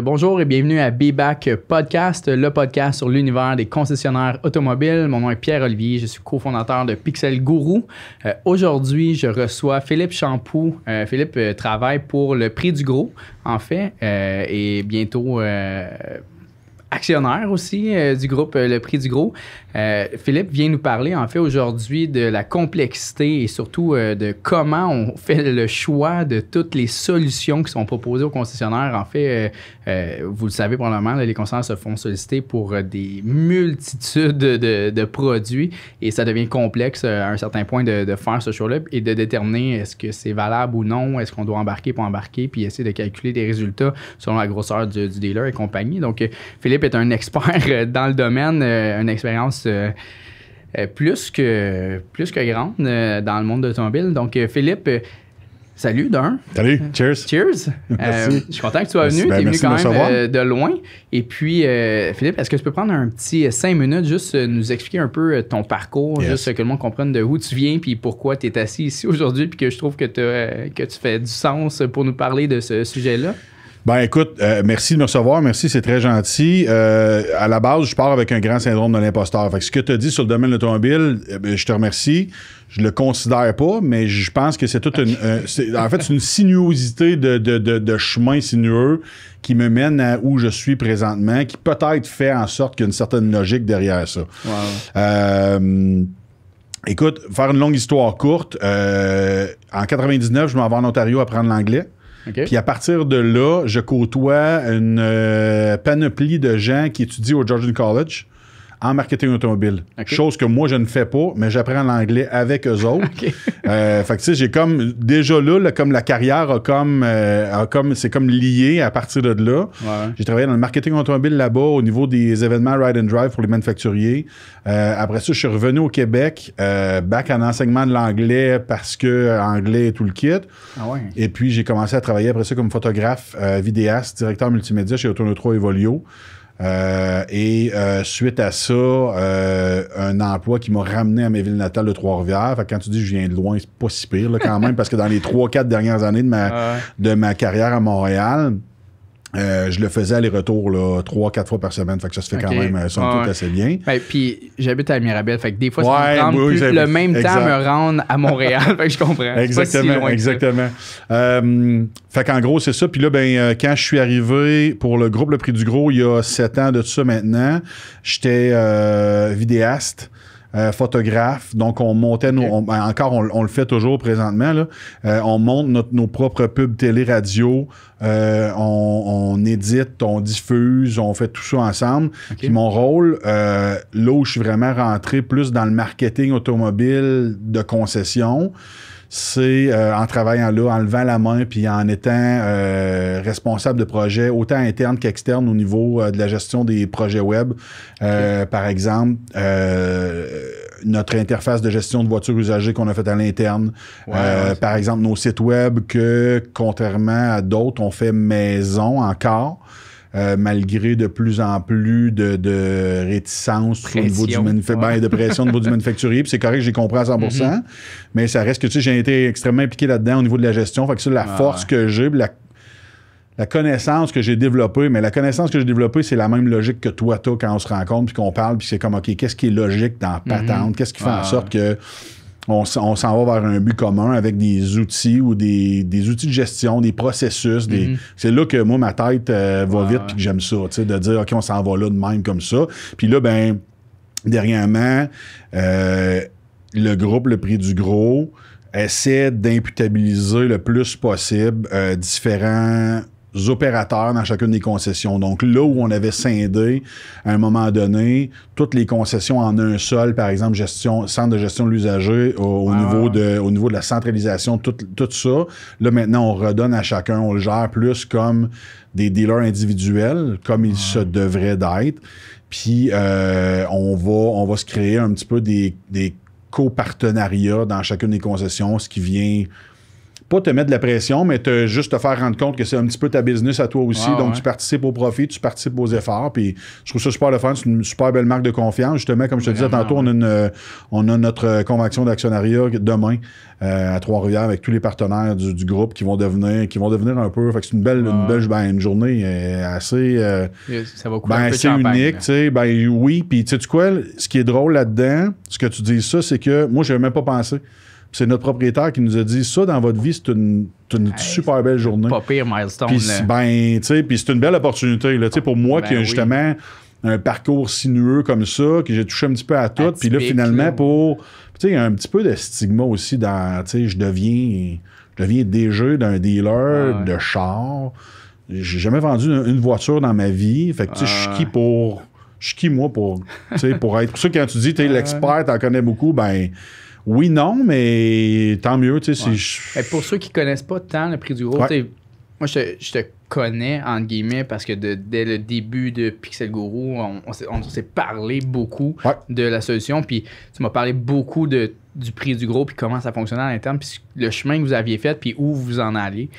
bonjour et bienvenue à Be back Podcast, le podcast sur l'univers des concessionnaires automobiles. Mon nom est Pierre-Olivier, je suis cofondateur de Pixel Guru. Euh, aujourd'hui, je reçois Philippe Champoux. Euh, Philippe euh, travaille pour le prix du gros, en fait, et bientôt actionnaire aussi du groupe Le Prix du Gros. Euh, Philippe vient nous parler en fait aujourd'hui de la complexité et surtout euh, de comment on fait le choix de toutes les solutions qui sont proposées aux concessionnaires. En fait, euh, vous le savez probablement, les concessionnaires se font solliciter pour des multitudes de, produits et ça devient complexe à un certain point de, faire ce choix-là et de déterminer est-ce que c'est valable ou non, est-ce qu'on doit embarquer, pour embarquer, puis essayer de calculer des résultats selon la grosseur du, du dealer et compagnie. Donc, Philippe est un expert dans le domaine, une expérience euh, euh, plus, que, plus que grande euh, dans le monde de l'automobile. Donc, Philippe, salut d'un. Salut, cheers. Cheers. je suis content que tu sois venu. Ben, tu es venu quand même de loin. Et puis, Philippe, est-ce que tu peux prendre un petit cinq minutes, juste nous expliquer un peu ton parcours, juste que le monde comprenne de où tu viens, puis pourquoi tu es assis ici aujourd'hui, puis que je trouve que, que tu fais du sens pour nous parler de ce sujet-là? Ben écoute, euh, merci de me recevoir, merci, c'est très gentil. Euh, à la base, je pars avec un grand syndrome de l'imposteur. ce que tu as dit sur le domaine de l'automobile, eh ben, je te remercie. Je le considère pas, mais je pense que c'est tout une. Euh, en fait, c'est une sinuosité de, de, chemin sinueux qui me mène à où je suis présentement, qui peut-être fait en sorte qu'il y a une certaine logique derrière ça. écoute, faire une longue histoire courte, en 99, je m'en vais en Ontario apprendre l'anglais. Puis à partir de là, je côtoie une euh, panoplie de gens qui étudient au Georgian College en marketing automobile. Chose que moi, je ne fais pas, mais j'apprends l'anglais avec eux autres. Euh, fait que, tu sais, j'ai comme, déjà là, comme la carrière euh, a comme, c'est comme lié à partir de là. J'ai travaillé dans le marketing automobile là-bas au niveau des événements Ride and Drive pour les manufacturiers. Euh, après ça, je suis revenu au Québec, bac en enseignement de l'anglais parce que anglais tout le kit. Ah et puis, j'ai commencé à travailler après ça comme photographe, vidéaste, directeur multimédia chez 3 Evolio. Euh, et euh, suite à ça, euh, un emploi qui m'a ramené à mes villes natales de Trois-Rivières. quand tu dis je viens de loin, c'est pas si pire quand même, parce que dans les trois, quatre dernières années de ma, de ma carrière à Montréal, euh, je le faisais aller-retour là, trois, quatre fois par semaine. Fait que ça se fait quand même, euh, tout ouais. assez bien. Ben, puis j'habite à Mirabel. Fait que des fois, ça pas plus, le même temps temps me rendre à Montréal. fait que je comprends. Exactement, exactement. Euh, fait qu'en gros, c'est ça. Puis là, ben, euh, quand je suis arrivé pour le groupe Le Prix du Gros, il y a sept ans de tout ça maintenant, j'étais vidéaste. Euh, photographe. Donc, on montait ben, encore, on, le fait toujours présentement. Euh, on monte nos propres pubs télé-radio. Euh, on, édite, on diffuse, on fait tout ça ensemble. mon rôle, là où je suis vraiment rentré plus dans le marketing automobile de concession, c'est euh, en travaillant là, en levant la main, puis en étant euh, responsable de projet, autant interne qu'externe au niveau euh, de la gestion des projets web. Par exemple, notre interface de gestion de voitures usagées qu'on a faite à l'interne. Par exemple, nos sites web que, contrairement à d'autres, on fait maison encore. Euh, malgré de plus en plus de, de réticences au niveau du manufacturier, ben, de pression au niveau du manufacturier. c'est correct, j'ai compris à 100 mhm. mais ça reste que tu sais, j'ai été extrêmement impliqué là-dedans au niveau de la gestion. Fait que c'est la force que j'ai, la connaissance que j'ai développée, mais la connaissance que j'ai développée, c'est la même logique que toi, toi, quand on se rencontre, puis qu'on parle, puis c'est comme, OK, qu'est-ce qui est logique dans mhm. patente? Qu'est-ce qui fait en sorte que on, s'en va vers un but commun avec des outils ou des, outils de gestion, des processus. Des, mhm. C'est là que moi, ma tête euh, va vite puis que j'aime ça, de dire, OK, on s'en va là de même comme ça. Puis là, ben, dernièrement, euh, le groupe, le prix du gros, essaie d'imputabiliser le plus possible euh, différents opérateurs dans chacune des concessions. Donc là où on avait scindé à un moment donné toutes les concessions en un seul, par exemple gestion centre de gestion de l'usager au, ah, niveau de au niveau de la centralisation tout, tout ça. Là maintenant on redonne à chacun, on le gère plus comme des dealers individuels comme il se devrait d'être. Puis euh, on va on va se créer un petit peu des des copartenariats dans chacune des concessions, ce qui vient pas te mettre de la pression, mais juste te faire rendre compte que c'est un petit peu ta business à toi aussi. Ah, donc, tu participes au profit, tu participes aux efforts. Puis, je trouve ça super le fun. C'est une super belle marque de confiance. Justement, comme je te disais tantôt, on, a euh, notre euh, convention d'actionnariat demain euh, à Trois-Rivières avec tous les partenaires du, groupe qui vont devenir qui vont devenir un peu. Fait que c'est une belle, une, belle ben, journée assez, ça va ben, assez unique. sais. Ben oui. Puis, tu sais, quoi, ce qui est drôle là-dedans, ce que tu dis ça, c'est que moi, je n'avais même pas pensé. C'est notre propriétaire qui nous a dit ça dans votre vie, c'est une, super belle journée. Pas pire milestone. Puis ben, c'est une belle opportunité là, pour moi ben qui a justement un parcours sinueux comme ça, que j'ai touché un petit peu à tout. puis là, finalement, pour. Tu il y a un petit peu de stigma aussi dans. je deviens, je deviens d'un dealer de char. J'ai jamais vendu une, voiture dans ma vie. Fait que, tu sais, je suis qui pour. Je suis qui, moi, pour. pour être. Pour ça, quand tu dis, tu es l'expert, en connais beaucoup, ben oui, non, mais tant mieux. Pour ceux qui ne connaissent pas tant le prix du gros, moi, je, te connais, entre guillemets, parce que dès le début de Pixel Guru, on, s'est parlé beaucoup de la solution. Puis tu m'as parlé beaucoup de, du prix du gros, puis comment ça fonctionnait à l'interne, puis le chemin que vous aviez fait, puis où vous en allez.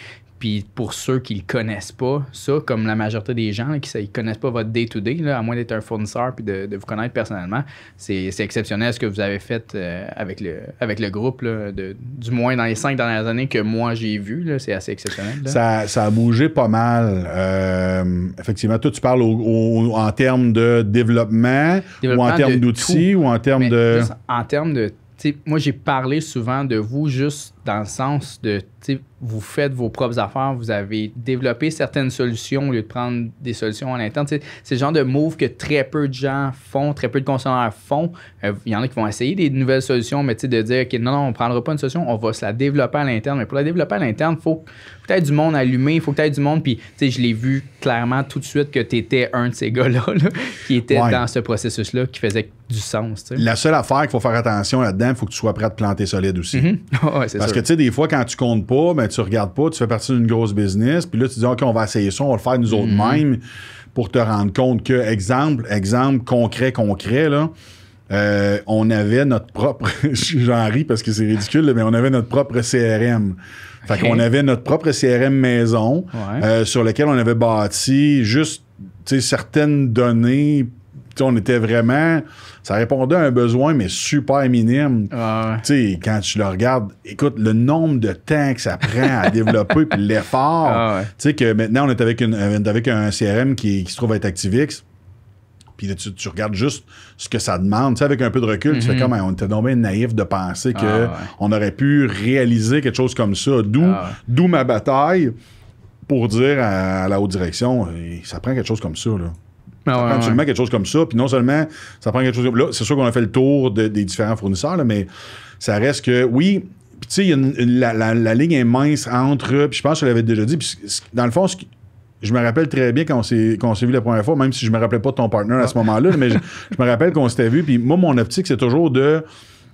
Puis pour ceux qui ne connaissent pas, ça, comme la majorité des gens qui ne connaissent pas votre day-to-day, à moins d'être un fournisseur puis de, vous connaître personnellement, c'est exceptionnel ce que vous avez fait euh, avec, le, avec le groupe, du moins dans les cinq dernières années que moi j'ai vu. C'est assez exceptionnel. Ça, a bougé pas mal. Euh, effectivement, toi, tu parles en termes de développement, ou en termes d'outils ou en termes de. en termes de. Moi, j'ai parlé souvent de vous juste dans le sens de, vous faites vos propres affaires, vous avez développé certaines solutions au lieu de prendre des solutions à l'interne. C'est le genre de move que très peu de gens font, très peu de consommateurs font. Euh, il y en a qui vont essayer des nouvelles solutions, mais de dire, OK, non, non, on ne prendra pas une solution, on va se la développer à l'interne. Mais pour la développer à l'interne, il faut peut-être du monde allumé, il faut peut-être du monde. Puis, je l'ai vu clairement tout de suite que tu étais un de ces gars-là qui était dans ce processus-là, qui faisait du sens. La seule affaire qu'il faut faire attention là-dedans, il faut que tu sois prêt à planter solide aussi. ça. Mm-hmm. Parce que, tu sais, des fois, quand tu comptes pas, ben, tu regardes pas, tu fais partie d'une grosse business, puis là, tu dis, OK, on va essayer ça, on va le faire nous autres mhm. mêmes pour te rendre compte que, exemple, exemple concret, concret, là, euh, on avait notre propre, j'en ris parce que c'est ridicule, mais on avait notre propre CRM. Fait qu'on avait notre propre CRM maison euh, sur lequel on avait bâti juste certaines données on était vraiment. Ça répondait à un besoin, mais super minime. Tu Quand tu le regardes, écoute, le nombre de temps que ça prend à développer, puis l'effort. Ah, tu que maintenant, on est avec, un CRM qui, se trouve être Activix. Puis tu, tu, regardes juste ce que ça demande. Tu sais, avec un peu de recul, tu fais mhm. comme on était tombé naïf de penser qu'on ah, aurait pu réaliser quelque chose comme ça. D'où ah, ma bataille pour dire à, la haute direction, ça prend quelque chose comme ça. Là ça ah absolument quelque chose comme ça. Puis non seulement ça prend quelque chose là, c'est sûr qu'on a fait le tour des différents fournisseurs, mais ça reste que oui. Puis tu sais, la, ligne est mince entre. Puis je pense que je l'avais déjà dit. Puis dans le fond, ce qui, je me rappelle très bien quand on s'est vu la première fois, même si je me rappelais pas de ton partenaire à ce ah. moment-là, mais je, je, me rappelle qu'on s'était vu. Puis moi, mon optique, c'est toujours de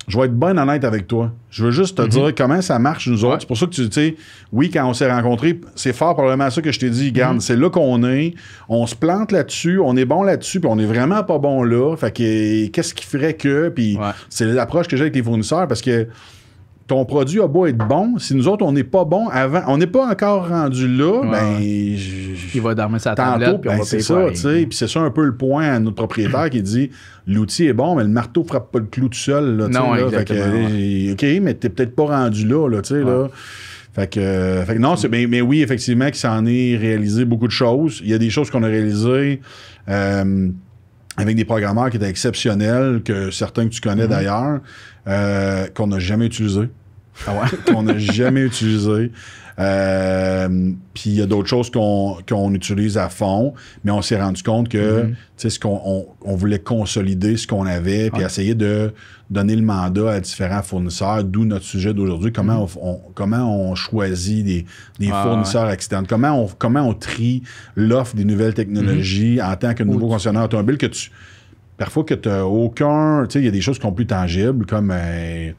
je vais être bien honnête avec toi. Je veux juste te mhm. dire comment ça marche, nous autres. C'est pour ça que tu sais, oui, quand on s'est rencontrés, c'est fort probablement ça que je t'ai dit, garde, mhm. c'est là qu'on est, on se plante là-dessus, on est bon là-dessus, puis on est vraiment pas bon là. Fait que qu'est-ce qui ferait que, puis c'est l'approche que j'ai avec les fournisseurs parce que ton produit a beau être bon, si nous autres, on n'est pas bon avant, on n'est pas encore rendu là, ben. il va dormir sa tantôt, ben, c'est ça, tu sais. Puis c'est ça un peu le point à notre propriétaire qui dit l'outil est bon, mais le marteau frappe pas le clou tout seul, là, Non, là, euh, OK, mais t'es peut-être pas rendu là, tu sais, là. Fait que, euh, fait que non, mais, mais, oui, effectivement, qu'il s'en est réalisé beaucoup de choses. Il y a des choses qu'on a réalisées. Euh, avec des programmeurs qui étaient exceptionnels, que certains que tu connais mhm. d'ailleurs, euh, qu'on n'a jamais utilisés. Ah qu'on n'a jamais utilisé. Euh, puis il y a d'autres choses qu'on utilise à fond, mais on s'est rendu compte que mm-hmm. tu ce qu'on on, voulait consolider ce qu'on avait, puis essayer de donner le mandat à différents fournisseurs, d'où notre sujet d'aujourd'hui, comment, mm-hmm. on, comment on choisit des, fournisseurs ouais. comment on, comment on trie l'offre des nouvelles mm-hmm. technologies en tant que nouveau concessionnaire automobile que tu... Parfois que tu n'as aucun... Tu sais, il y a des choses qui sont plus tangibles, comme... Euh,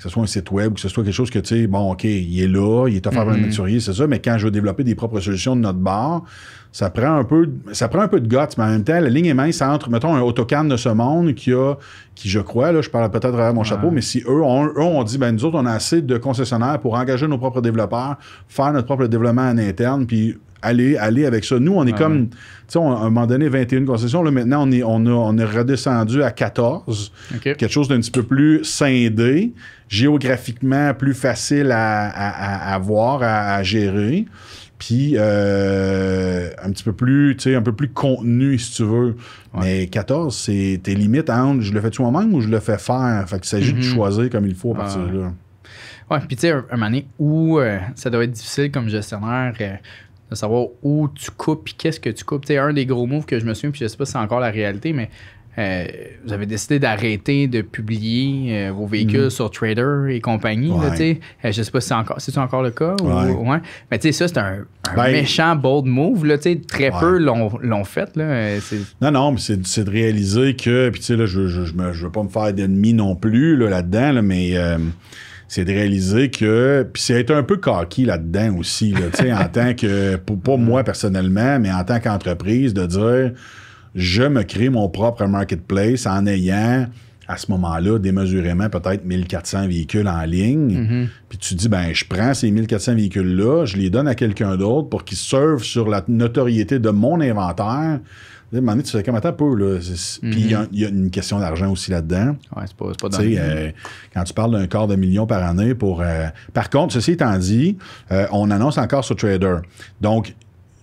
que ce soit un site web, que ce soit quelque chose que tu sais, bon, OK, il est là, il est offert par un mm-hmm. c'est ça, mais quand je veux développer des propres solutions de notre bar, ça prend un peu, ça prend un peu de guts, mais en même temps, la ligne est mince entre, mettons, un autocan de ce monde qui a, qui je crois, là, je parle peut-être à mon chapeau, mais si eux ont, eux ont dit, ben nous autres, on a assez de concessionnaires pour engager nos propres développeurs, faire notre propre développement en interne, puis aller, aller avec ça. Nous, on est ah comme, tu sais, à un moment donné, 21 concessions. Là, maintenant, on est, on a, on est redescendu à 14. Quelque chose d'un petit peu plus scindé, géographiquement plus facile à, à, voir, à, gérer. Puis euh, un petit peu plus, tu sais, un peu plus contenu, si tu veux. Mais 14, c'est tes limites je le fais tout même ou je le fais faire. Fait qu'il s'agit de mhm. choisir comme il faut à partir de là. Ouais, puis tu sais, un, un moment où euh, ça doit être difficile comme gestionnaire. Euh, de savoir où tu coupes et qu'est-ce que tu coupes. T'sais, un des gros moves que je me souviens, puis je sais pas si c'est encore la réalité, mais euh, vous avez décidé d'arrêter de publier euh, vos véhicules mhm. sur Trader et compagnie. Je Là, euh, je sais pas si c'est encore, c'est encore le cas. Mais tu ça, c'est un, ben, méchant bold move. très peu l'ont, fait. Là, non, non, mais c'est, de réaliser que. Puis là, je, je, veux pas me faire d'ennemis non plus là, là dedans mais c'est de réaliser que. Puis c'est être un peu cocky là-dedans aussi, là, en tant que. Pas moi personnellement, mais en tant qu'entreprise, de dire je me crée mon propre marketplace en ayant à ce moment-là, démesurément, peut-être 1400 véhicules en ligne. Mm-hmm. Puis tu dis, ben, je prends ces 1400 véhicules-là, je les donne à quelqu'un d'autre pour qu'ils servent sur la notoriété de mon inventaire tu fais Puis il y, a une question d'argent aussi là-dedans. Oui, c'est pas, pas dans euh, Quand tu parles d'un quart de million par année pour. Euh, par contre, ceci étant dit, euh, on annonce encore sur Trader. Donc,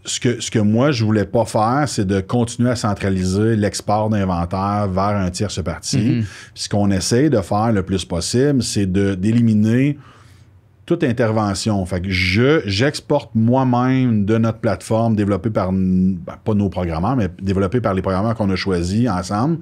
ce que, ce que moi, je voulais pas faire, c'est de continuer à centraliser l'export d'inventaire vers un tiers parti. Mhm. Ce qu'on essaie de faire le plus possible, c'est d'éliminer toute intervention. Fait que je, j'exporte moi-même de notre plateforme développée par, ben, pas nos programmeurs, mais développée par les programmeurs qu'on a choisis ensemble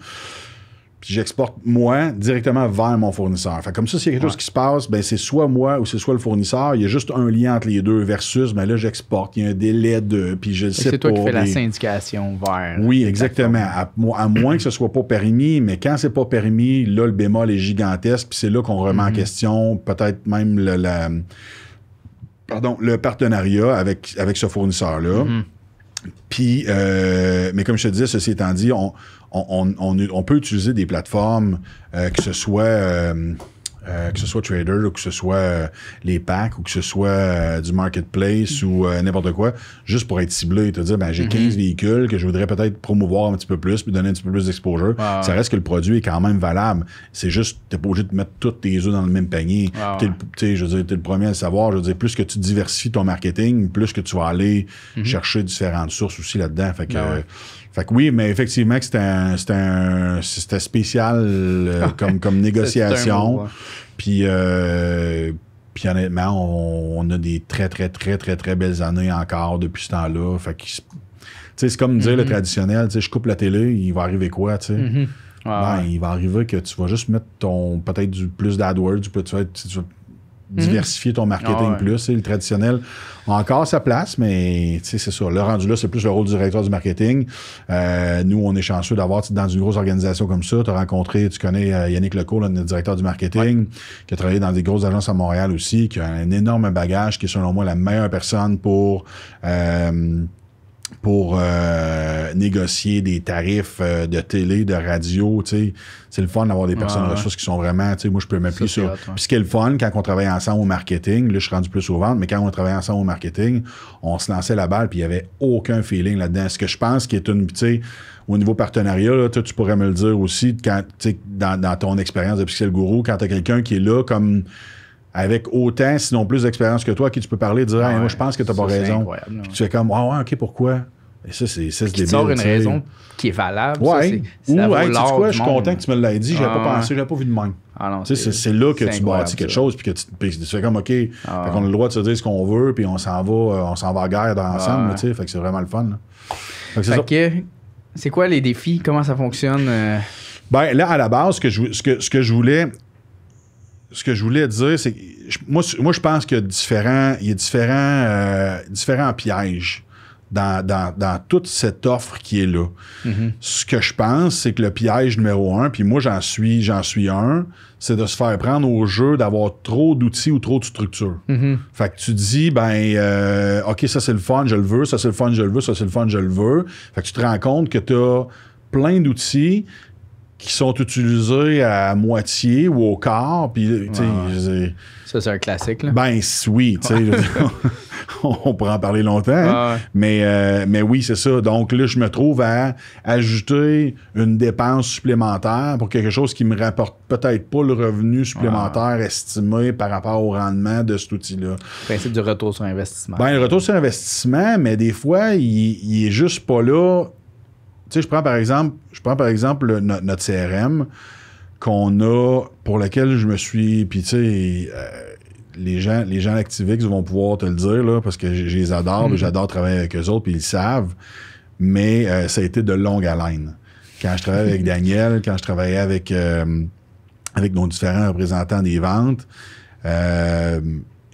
j'exporte moi directement vers mon fournisseur. Fait comme ça, s'il y a quelque chose qui se passe, ben c'est soit moi ou c'est soit le fournisseur. Il y a juste un lien entre les deux versus, mais ben là, j'exporte. Il y a un délai de. Puis C'est toi qui fais la syndication vers. Oui, exactement. À, moins que ce soit pas permis, mais quand c'est pas permis, là, le bémol est gigantesque. Puis c'est là qu'on remet en mhm. question peut-être même le, pardon, le partenariat avec, avec ce fournisseur-là. Mhm. Puis, euh, mais comme je te disais, ceci étant dit, on, on, peut utiliser des plateformes, euh, que ce soit. Euh, euh, que ce soit trader ou que ce soit euh, les packs ou que ce soit euh, du marketplace ou n'importe quoi, juste pour être ciblé et te dire, ben, j'ai 15 mhm. véhicules que je voudrais peut-être promouvoir un petit peu plus, puis donner un petit peu plus d'exposure. Ça reste que le produit est quand même valable. C'est juste, t'es pas obligé de mettre toutes tes œufs dans le même panier. tu je veux dire, es le premier à le savoir. Je veux dire, plus que tu diversifies ton marketing, plus que tu vas aller mhm. chercher différentes sources aussi là-dedans. Fait que, ben fait oui, mais effectivement, c'était spécial euh, ah, comme, comme négociation. Euh, puis, honnêtement, on, a des très, très, très, très, très belles années encore depuis ce temps-là. Fait que, c'est comme dire le mm-hmm. traditionnel, je coupe la télé, il va arriver quoi, tu sais? Mm-hmm. Ben, il va arriver que tu vas juste mettre ton peut-être du plus d'AdWords, du vas, tu Mmh. diversifier ton marketing ah plus. Le traditionnel a encore sa place, mais c'est ça. Le rendu là, c'est plus le rôle du directeur du marketing. Euh, nous, on est chanceux d'avoir dans une grosse organisation comme ça. Tu as rencontré, tu connais euh, Yannick Lecour le directeur du marketing, qui a travaillé dans des grosses agences à Montréal aussi, qui a un énorme bagage, qui est selon moi la meilleure personne pour euh, pour euh, négocier des tarifs euh, de télé, de radio. C'est le fun d'avoir des personnes ressources qui sont vraiment. Moi, je peux m'appuyer sur. Puis ce qui est le fun, quand on travaille ensemble au marketing, là, je suis rendu plus souvent, mais quand on travaille ensemble au marketing, on se lançait la balle, puis il n'y avait aucun feeling là-dedans. Ce que je pense qui est une. Au niveau partenariat, là, tu pourrais me le dire aussi, quand, dans, dans ton expérience de Pixel gourou, quand tu as quelqu'un qui est là comme avec autant, sinon plus d'expérience que toi, qui tu peux parler et dire ah, moi, je pense que tu n'as pas raison. Puis tu fais comme Ah, ouais, OK, pourquoi et ça, c'est ça, c'est des une raison qui est valable. Ou, hey, tu sais quoi, je suis content que tu me l'aies dit. J'avais pas ah pensé, j'avais pas vu de même. Ah c'est, là que tu bâtis quelque chose, puis que tu, tu, fais comme, OK, ah on a le droit de se dire ce qu'on veut, puis on s'en va, euh, on s'en va à guerre ensemble, Fait que c'est vraiment le fun. OK. Fait que c'est, quoi les défis? Comment ça fonctionne? Euh? Ben là, à la base, que je, ce que, ce que je voulais, ce que je voulais dire, c'est que moi, moi je pense qu'il y a différents, il y a différents, euh, différents pièges dans, toute cette offre qui est là. Mhm. Ce que je pense, c'est que le piège numéro un, puis moi j'en suis, j'en suis un, c'est de se faire prendre au jeu d'avoir trop d'outils ou trop de structures. Mhm. Fait que tu dis, ben, euh, OK, ça c'est le fun, je le veux, ça c'est le fun, je le veux, ça c'est le fun, je le veux. Fait que tu te rends compte que tu as plein d'outils qui sont utilisés à moitié ou au quart. Puis, sais... Ça, c'est un classique. Là. Ben oui, on pourra en parler longtemps. Hein. mais, euh, mais oui, c'est ça. Donc là, je me trouve à ajouter une dépense supplémentaire pour quelque chose qui ne me rapporte peut-être pas le revenu supplémentaire estimé par rapport au rendement de cet outil-là. Principe du retour sur investissement. Ben, le retour sur investissement, mais des fois, il, il est juste pas là je prends par exemple, je prends par exemple notre, CRM qu'on a, pour lequel je me suis. Puis, tu sais, euh, les gens, les gens qui vont pouvoir te le dire, là, parce que je les adore, hmm. j'adore travailler avec eux autres, puis ils savent. Mais euh, ça a été de longue haleine. Quand je travaillais avec Daniel, quand je travaillais avec, euh, avec nos différents représentants des ventes,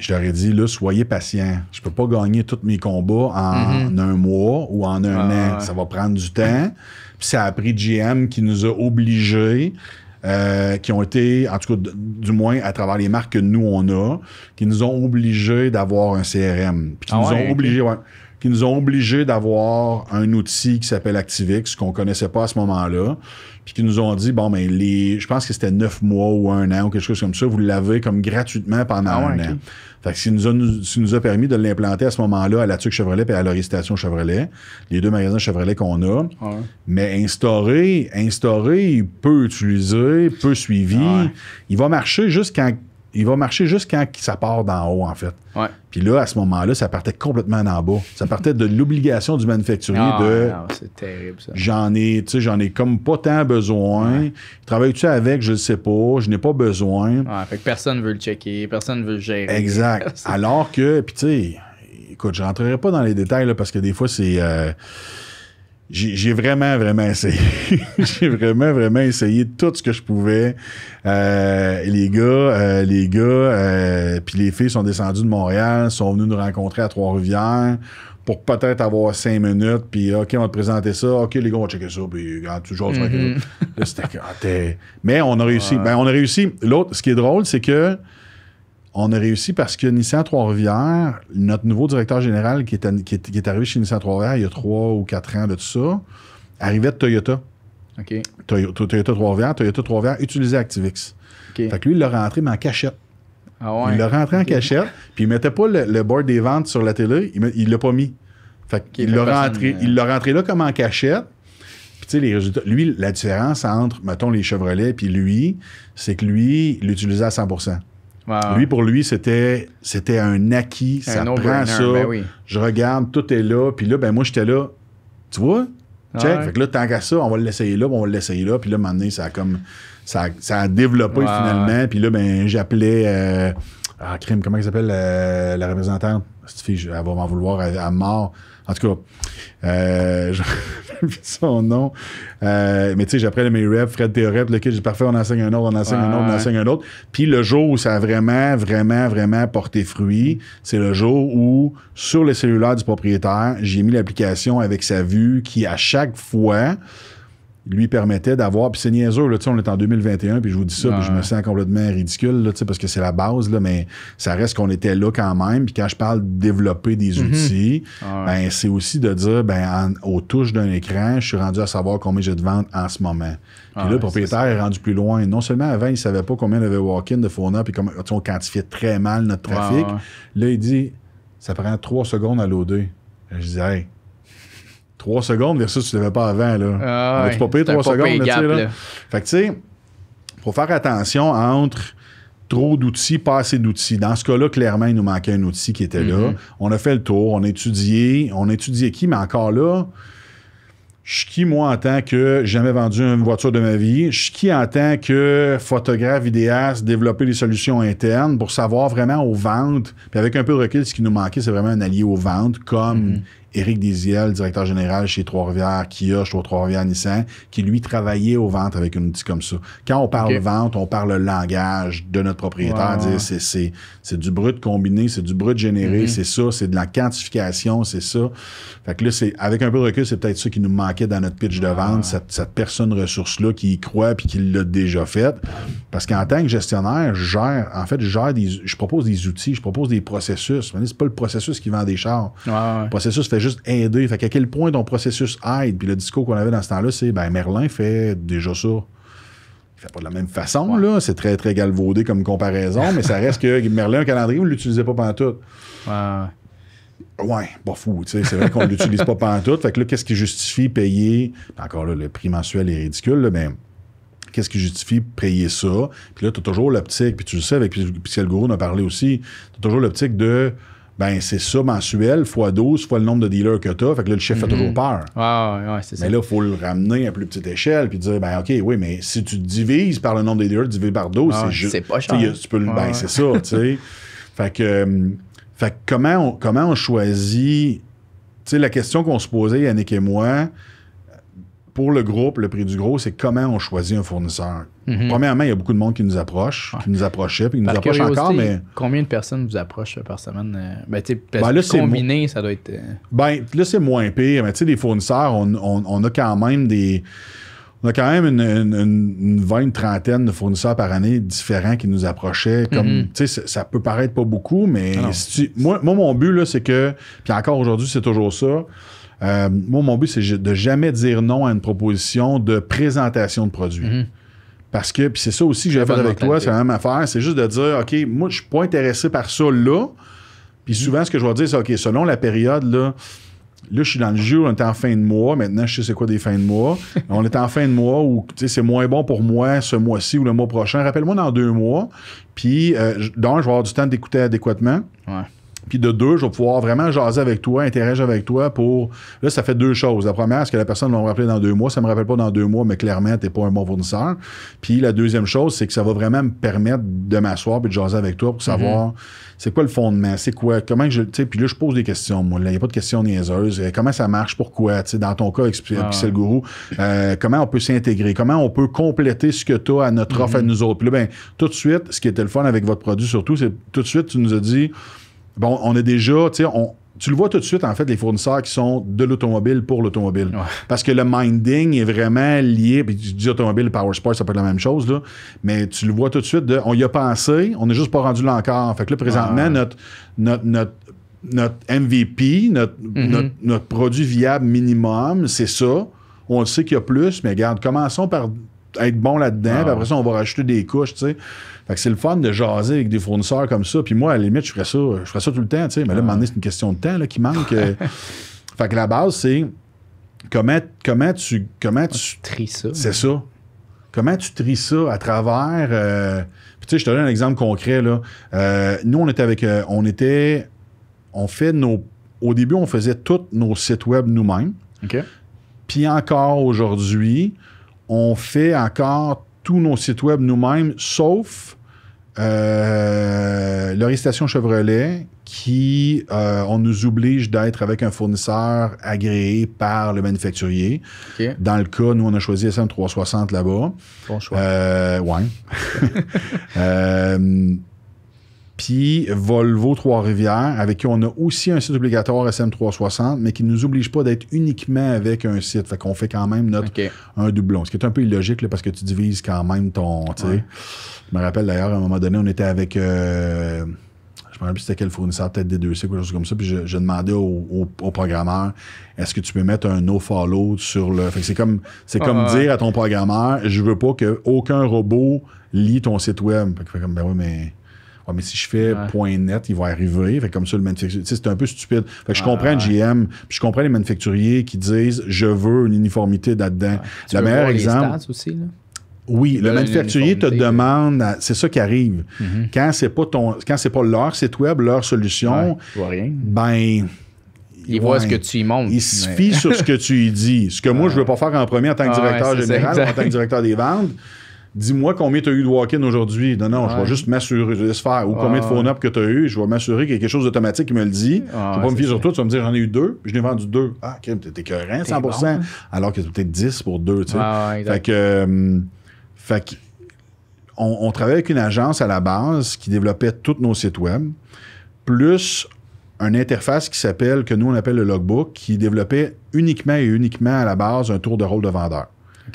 je leur ai dit, là, soyez patient. Je peux pas gagner tous mes combats en mhm. un mois ou en un ah, an. Ça va prendre du temps. Puis ça a pris GM qui nous a obligés, euh, qui ont été, en tout cas, du moins à travers les marques que nous, on a, qui nous ont obligés d'avoir un CRM. Puis qui, ah nous ont obligés, qui nous ont obligés d'avoir un outil qui s'appelle Activix, qu'on connaissait pas à ce moment-là puis qui nous ont dit bon ben les je pense que c'était neuf mois ou un an ou quelque chose comme ça vous l'avez comme gratuitement pendant ah un an fait que nous a, nous a permis de l'implanter à ce moment-là à la Tuque Chevrolet et à l'Oristation Chevrolet, les deux magasins Chevrolet qu'on a. Mais instauré, instauré, peu utilisé, peu suivi, il va marcher juste quand il va marcher jusqu'à quand ça part d'en haut, en fait. Ouais. Puis là, à ce moment-là, ça partait complètement d'en bas. Ça partait de l'obligation du manufacturier ah, de. c'est terrible, ça. J'en ai, tu sais, j'en ai comme pas tant besoin. Travaille Travailles-tu avec, je le sais pas, je n'ai pas besoin. Ouais, fait que personne veut le checker, personne veut le gérer. Exact. Alors que, puis tu sais, écoute, je rentrerai pas dans les détails, là, parce que des fois, c'est. Euh, j'ai vraiment, vraiment essayé. j'ai vraiment, vraiment essayé tout ce que je pouvais. Euh, les gars, euh, les gars, euh, puis les filles sont descendues de Montréal, sont venues nous rencontrer à Trois-Rivières pour peut-être avoir cinq minutes, puis OK, on va te présenter ça, OK, les gars, on va checker ça, puis regarde, toujours. Mm-hmm. Là, Mais on a réussi. Ben, on a réussi. L'autre, ce qui est drôle, c'est que on a réussi parce que Nissan Trois-Rivières, notre nouveau directeur général qui est, qui, est, arrivé chez Nissan Trois-Rivières il y a trois ou quatre ans de tout ça, arrivait de Toyota. Ok. Toyota, Trois-Rivières, Toyota Trois-Rivières utilisait Activix. Ok. Fait que lui, il l'a rentré, mais en cachette. Ah ouais. Il l'a rentré en cachette, puis il mettait pas le, le, board des ventes sur la télé, il ne l'a pas mis. Fait qu'il l'a rentré, il hein. l'a rentré là comme en cachette. Puis tu sais, les résultats. Lui, la différence entre, mettons, les Chevrolet puis lui, c'est que lui, il l'utilisait à 100 lui, pour lui, c'était, c'était un acquis. ça prend ça. Ben je regarde, tout est là. Puis là, ben moi, j'étais là. Tu vois? Check. Fait que là, tant qu'à ça, on va l'essayer là, on va l'essayer là. Puis là, à un moment donné, ça a comme. Ça, a développé finalement. Puis là, ben, j'appelais. Euh, ah, crime, comment il s'appelle euh, la représentante? Cette fille, elle va m'en vouloir à mort. En tout cas, euh, vu son nom. Euh, mais tu sais, j'apprenais mes reps, Fred Théorette, lequel j'ai parfait, on enseigne un autre, on enseigne un autre, on enseigne un autre. Puis le jour où ça a vraiment, vraiment, vraiment porté fruit, c'est le jour où, sur le cellulaire du propriétaire, j'ai mis l'application avec sa vue qui, à chaque fois, lui permettait d'avoir. Puis c'est niaiseux, là, on est en 2021, puis je vous dis ça, puis je me sens complètement ridicule, là, parce que c'est la base, là, mais ça reste qu'on était là quand même. Puis quand je parle de développer des mhm. outils, ah ben, c'est aussi de dire, ben, au aux d'un écran, je suis rendu à savoir combien j'ai de ventes en ce moment. Puis ah là, le propriétaire est, rendu plus loin. Non seulement avant, il savait pas combien il avait walk-in de fauna, puis comment, on quantifiait très mal notre trafic. Là, il dit, ça prend trois secondes à l'eau2 Je disais, hey, Trois secondes versus tu ne l'avais pas avant. Là. Ah, pas payé trois secondes? là. Fait que tu sais, faut faire attention entre trop d'outils, pas assez d'outils. Dans ce cas-là, clairement, il nous manquait un outil qui était là. Mm-hmm. On a fait le tour, on a étudié, on a étudié qui, mais encore là, je suis qui, moi, en tant que jamais vendu une voiture de ma vie? Je suis qui en tant que photographe, vidéaste, développer des solutions internes pour savoir vraiment aux ventes? Puis avec un peu de recul, ce qui nous manquait, c'est vraiment un allié aux ventes, comme mm-hmm. Éric Desiel, directeur général chez Trois-Rivières, chez Trois-Rivières, Nissan, qui lui travaillait aux ventes avec un outil comme ça. Quand on parle de vente, on parle le langage de notre propriétaire. C'est, du brut combiné, c'est du brut généré, mhm. c'est ça, c'est de la quantification, c'est ça. Fait que là, avec un peu de recul, c'est peut-être ça qui nous manquait dans notre pitch de vente, cette, personne ressource-là qui y croit puis qui l'a déjà faite. Parce qu'en tant que gestionnaire, je gère, en fait, je je propose des outils, je propose des processus. c'est pas le processus qui vend des chars juste aider. Fait qu'à quel point ton processus aide, puis le discours qu'on avait dans ce temps-là, c'est ben Merlin fait déjà ça. Il fait pas de la même façon, là. C'est très, très galvaudé comme comparaison, mais ça reste que Merlin, un calendrier, on l'utilisait pas pendant tout. Ouais. Ouais, pas fou, C'est vrai qu'on l'utilise pas pendant tout. Fait que là, qu'est-ce qui justifie payer. Encore là, le prix mensuel est ridicule, là, mais qu'est-ce qui justifie payer ça? Puis là, tu as toujours l'optique, puis tu le sais, avec Pixel gourou on a parlé aussi, tu as toujours l'optique de ben c'est ça mensuel fois 12 fois le nombre de dealers que tu as. Fait que là, le chef a mhm. toujours peur. ouais, c'est ça. Mais là, il faut le ramener à plus petite échelle puis dire, ben OK, oui, mais si tu divises par le nombre de dealers, divisé par 12, c'est juste. pas cher. Tu peux, ben, c'est ça, tu sais. fait que, euh, fait comment, on, comment on choisit. Tu sais, la question qu'on se posait, Yannick et moi, pour le groupe, le prix du gros, c'est comment on choisit un fournisseur. Mhm. Premièrement, il y a beaucoup de monde qui nous approche, qui nous approchait, puis qui nous approche encore, mais... Combien de personnes vous approchent par semaine? Euh, ben, tu sais, ben, combiné, ça doit être... Euh, ben, là, c'est moins pire. Mais tu sais, les fournisseurs, on, a quand même des... On a quand même une, une, trentaine de fournisseurs par année différents qui nous approchaient. Comme, mhm. tu sais, ça, peut paraître pas beaucoup, mais ah moi, moi, mon but, là, c'est que... Puis encore aujourd'hui, c'est toujours ça euh, moi, mon but, c'est de jamais dire non à une proposition de présentation de produit. Mhm. Parce que, puis c'est ça aussi que fait avec toi, c'est la même affaire, c'est juste de dire, OK, moi, je ne suis pas intéressé par ça là. Puis mhm. souvent, ce que je vais dire, c'est, OK, selon la période, là, là, je suis dans le jeu, on est en fin de mois. Maintenant, je sais c'est quoi des fins de mois. on est en fin de mois où c'est moins bon pour moi ce mois-ci ou le mois prochain. Rappelle-moi dans deux mois. Puis, euh, donc, je vais avoir du temps d'écouter adéquatement. Ouais. Puis de deux, je vais pouvoir vraiment jaser avec toi, interagir avec toi pour. Là, ça fait deux choses. La première, est-ce que la personne va me rappeler dans deux mois? Ça ne me rappelle pas dans deux mois, mais clairement, tu n'es pas un bon fournisseur. Puis la deuxième chose, c'est que ça va vraiment me permettre de m'asseoir puis de jaser avec toi pour savoir mhm. c'est quoi le fondement, c'est quoi, comment je. Tu puis là, je pose des questions, moi. Il n'y a pas de questions niaiseuses. Euh, comment ça marche, pourquoi? Tu dans ton cas, explique ah. le gourou, euh, comment on peut s'intégrer, comment on peut compléter ce que tu as à notre offre à mhm. nous autres. Puis là, ben, tout de suite, ce qui était le fun avec votre produit surtout, c'est tout de suite, tu nous as dit bon, on a déjà, tu sais, on, tu le vois tout de suite, en fait, les fournisseurs qui sont de l'automobile pour l'automobile. Parce que le minding est vraiment lié. Puis tu dis automobile, power sport, ça peut être la même chose, là. Mais tu le vois tout de suite on y a pensé, on n'est juste pas rendu là encore. Fait que là, présentement, notre, notre, notre, notre, MVP, mm-hmm. notre, produit viable minimum, c'est ça. On le sait qu'il y a plus, mais regarde, commençons par être bon là-dedans, ah puis après ça, on va rajouter des couches, tu sais. Fait que c'est le fun de jaser avec des fournisseurs comme ça. Puis moi, à la limite, je ferais ça, je ferais ça tout le temps, tu sais. Mais là, ah. c'est une question de temps qui manque. Euh. fait que la base, c'est comment, comment tu. Comment tu, tries ça. C'est ça. Comment tu tries ça à travers. Euh, puis tu sais, je te donne un exemple concret, là. Euh, nous, on était avec. on était. On fait nos. Au début, on faisait tous nos sites web nous-mêmes. OK. Puis encore aujourd'hui, on fait encore tous nos sites web nous-mêmes, sauf euh, Chevrolet, qui euh, on nous oblige d'être avec un fournisseur agréé par le manufacturier. Dans le cas, nous, on a choisi SM360 là-bas. Bon choix. Euh, euh, puis Volvo Trois-Rivières, avec qui on a aussi un site obligatoire SM360, mais qui ne nous oblige pas d'être uniquement avec un site. Fait qu'on fait quand même notre un doublon. Ce qui est un peu illogique parce que tu divises quand même ton. Ouais. Je me rappelle d'ailleurs, à un moment donné, on était avec. Euh, je me rappelle c'était quel fournisseur, peut-être des deux c ou quelque chose comme ça. Puis je, demandais au, programmeur est-ce que tu peux mettre un no-follow sur le. Fait que c'est comme, c'est comme ah dire à ton programmeur je veux pas qu'aucun robot lit ton site web. Fait que, comme, ben oui, mais ah, mais si je fais point .net, il va arriver. Fait comme ça, le manufacturier. C'est un peu stupide. Fait que je comprends GM, je comprends les manufacturiers qui disent je veux une uniformité là-dedans. Le meilleur exemple. aussi, là? Oui, le manufacturier te demande, c'est ça qui arrive. Mm-hmm. Quand c'est pas ton, quand c'est pas leur site web, leur solution, ouais, rien. ben il voit ce que tu y montres. Il se fie sur ce que tu y dis. Ce que moi, je ne veux pas faire en premier en tant que directeur général, en tant que directeur des ventes dis-moi combien tu as eu de walk-in aujourd'hui. Non, non, je vais juste m'assurer, je se faire. Ou combien de phone-up que tu as eu, je vais m'assurer qu'il y a quelque chose d'automatique qui me le dit. je ne vais pas me fier sur toi, tu vas me dire j'en ai eu deux, puis je l'ai vendu deux. Ah, ok, t'es écœurant, 100 bon, 100 hein? Alors que c'est peut-être 10 pour deux, tu sais. Euh, fait que. on, on travaillait avec une agence à la base qui développait tous nos sites web, plus une interface qui s'appelle, que nous on appelle le logbook, qui développait uniquement et uniquement à la base un tour de rôle de vendeur.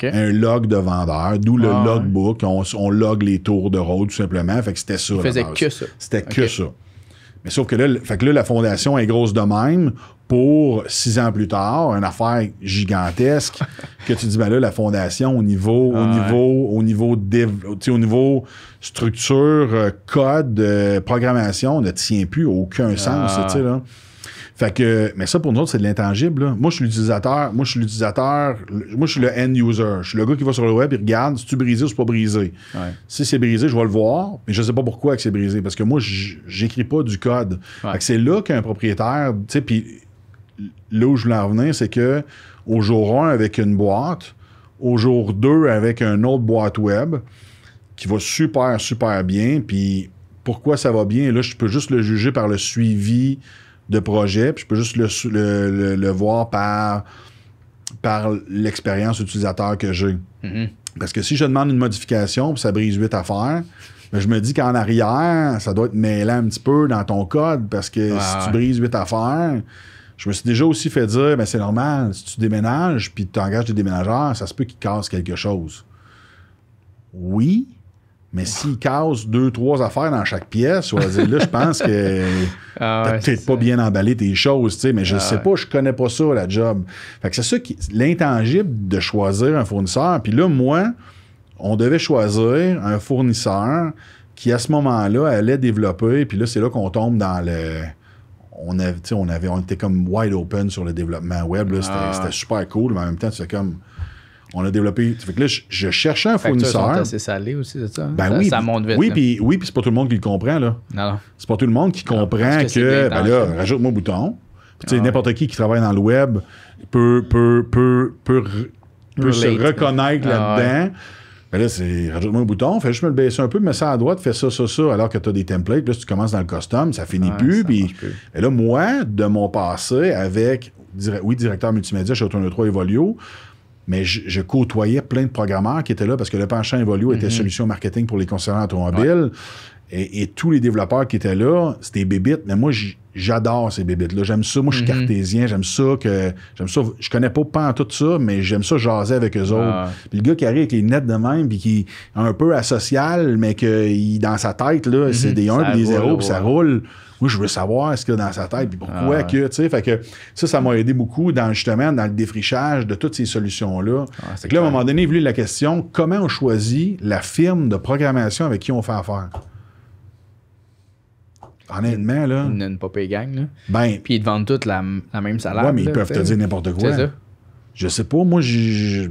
Un log de vendeur, d'où le ah, logbook. On, on, log les tours de rôle tout simplement. Fait que c'était ça. faisait que ça. C'était que ça. Mais sauf que là, la fondation est grosse de même pour six ans plus tard, une affaire gigantesque que tu dis, ben là, la fondation au niveau, au ah, niveau, au niveau, au niveau structure, euh, code, euh, programmation ne tient plus aucun sens, ah. tu sais, là. Fait que, mais ça, pour nous c'est de l'intangible. Moi, je suis l'utilisateur. Moi, je suis l'utilisateur. Moi, je suis le end user. Je suis le gars qui va sur le web et regarde si tu brisé ou c'est pas brisé. Si c'est brisé, je vais le voir, mais je sais pas pourquoi c'est brisé. Parce que moi, j'écris pas du code. c'est là qu'un propriétaire, tu sais, puis là où je voulais en venir, c'est que au jour 1 avec une boîte, au jour 2 avec une autre boîte web qui va super, super bien. Puis pourquoi ça va bien? Là, je peux juste le juger par le suivi de projet, puis je peux juste le, le, voir par, par l'expérience utilisateur que j'ai. Mhm. Parce que si je demande une modification, puis ça brise huit affaires, ben, je me dis qu'en arrière, ça doit être mêlé un petit peu dans ton code parce que si tu brises huit affaires, je me suis déjà aussi fait dire, mais ben, c'est normal, si tu déménages puis tu engages des déménageurs, ça se peut qu'ils cassent quelque chose. Oui, mais s'il casse deux, trois affaires dans chaque pièce, là, je pense que tu ah t'as peut-être pas bien emballé tes choses, mais je ne ah sais pas, je connais pas ça, la job. Fait c'est ça qui, l'intangible de choisir un fournisseur. Puis là, moi, on devait choisir un fournisseur qui, à ce moment-là, allait développer. Puis là, c'est là qu'on tombe dans le. On avait, on avait, on était comme wide open sur le développement web. Ah. c'était, super cool, mais en même temps, tu comme on a développé. Fait que là, je, cherche cherchais un fournisseur. C'est salé aussi, c'est ça? Hein? Ben oui, ça monte Oui, puis c'est pas tout le monde qui le comprend, là. Non. C'est pas tout le monde qui comprend que, ben là, rajoute-moi un bouton. Tu sais, ah n'importe qui qui travaille dans le web peut, peut, peut, peut, se reconnaître ah là-dedans. Ben là, c'est rajoute-moi un bouton, fais juste me le baisser un peu, mets ça à droite, fais ça, ça, ça, alors que tu as des templates. Là, tu commences dans le custom, ça finit plus. Puis Et ben là, moi, de mon passé avec, oui, directeur multimédia chez Autoneo 3 Evolio mais je, côtoyais plein de programmeurs qui étaient là parce que le penchant Evolio était mhm. solution marketing pour les concernants automobiles. Et, tous les développeurs qui étaient là, c'était des Mais moi, j'adore ces bébites-là. J'aime ça. Moi, je suis mhm. cartésien. J'aime ça que. J'aime ça. Je connais pas pas tout ça, mais j'aime ça jaser avec eux autres. Ah. Puis le gars qui arrive avec les nettes de même, puis qui est un peu asocial, mais que dans sa tête, là, mhm. c'est des 1 des 0, puis ça roule. Moi, je veux savoir ce qu'il y a dans sa tête, puis pourquoi ah que, tu sais. Fait que ça, ça m'a aidé beaucoup dans justement dans le défrichage de toutes ces solutions-là. Ah, là, à un moment donné, il voulait la question comment on choisit la firme de programmation avec qui on fait affaire? Honnêtement, là. Ils n'ont pas payé gang, là. Ben. Puis ils te vendent toutes la, même salaire. Ouais, mais ils peuvent te dire n'importe quoi. C'est ça. Je sais pas, moi, je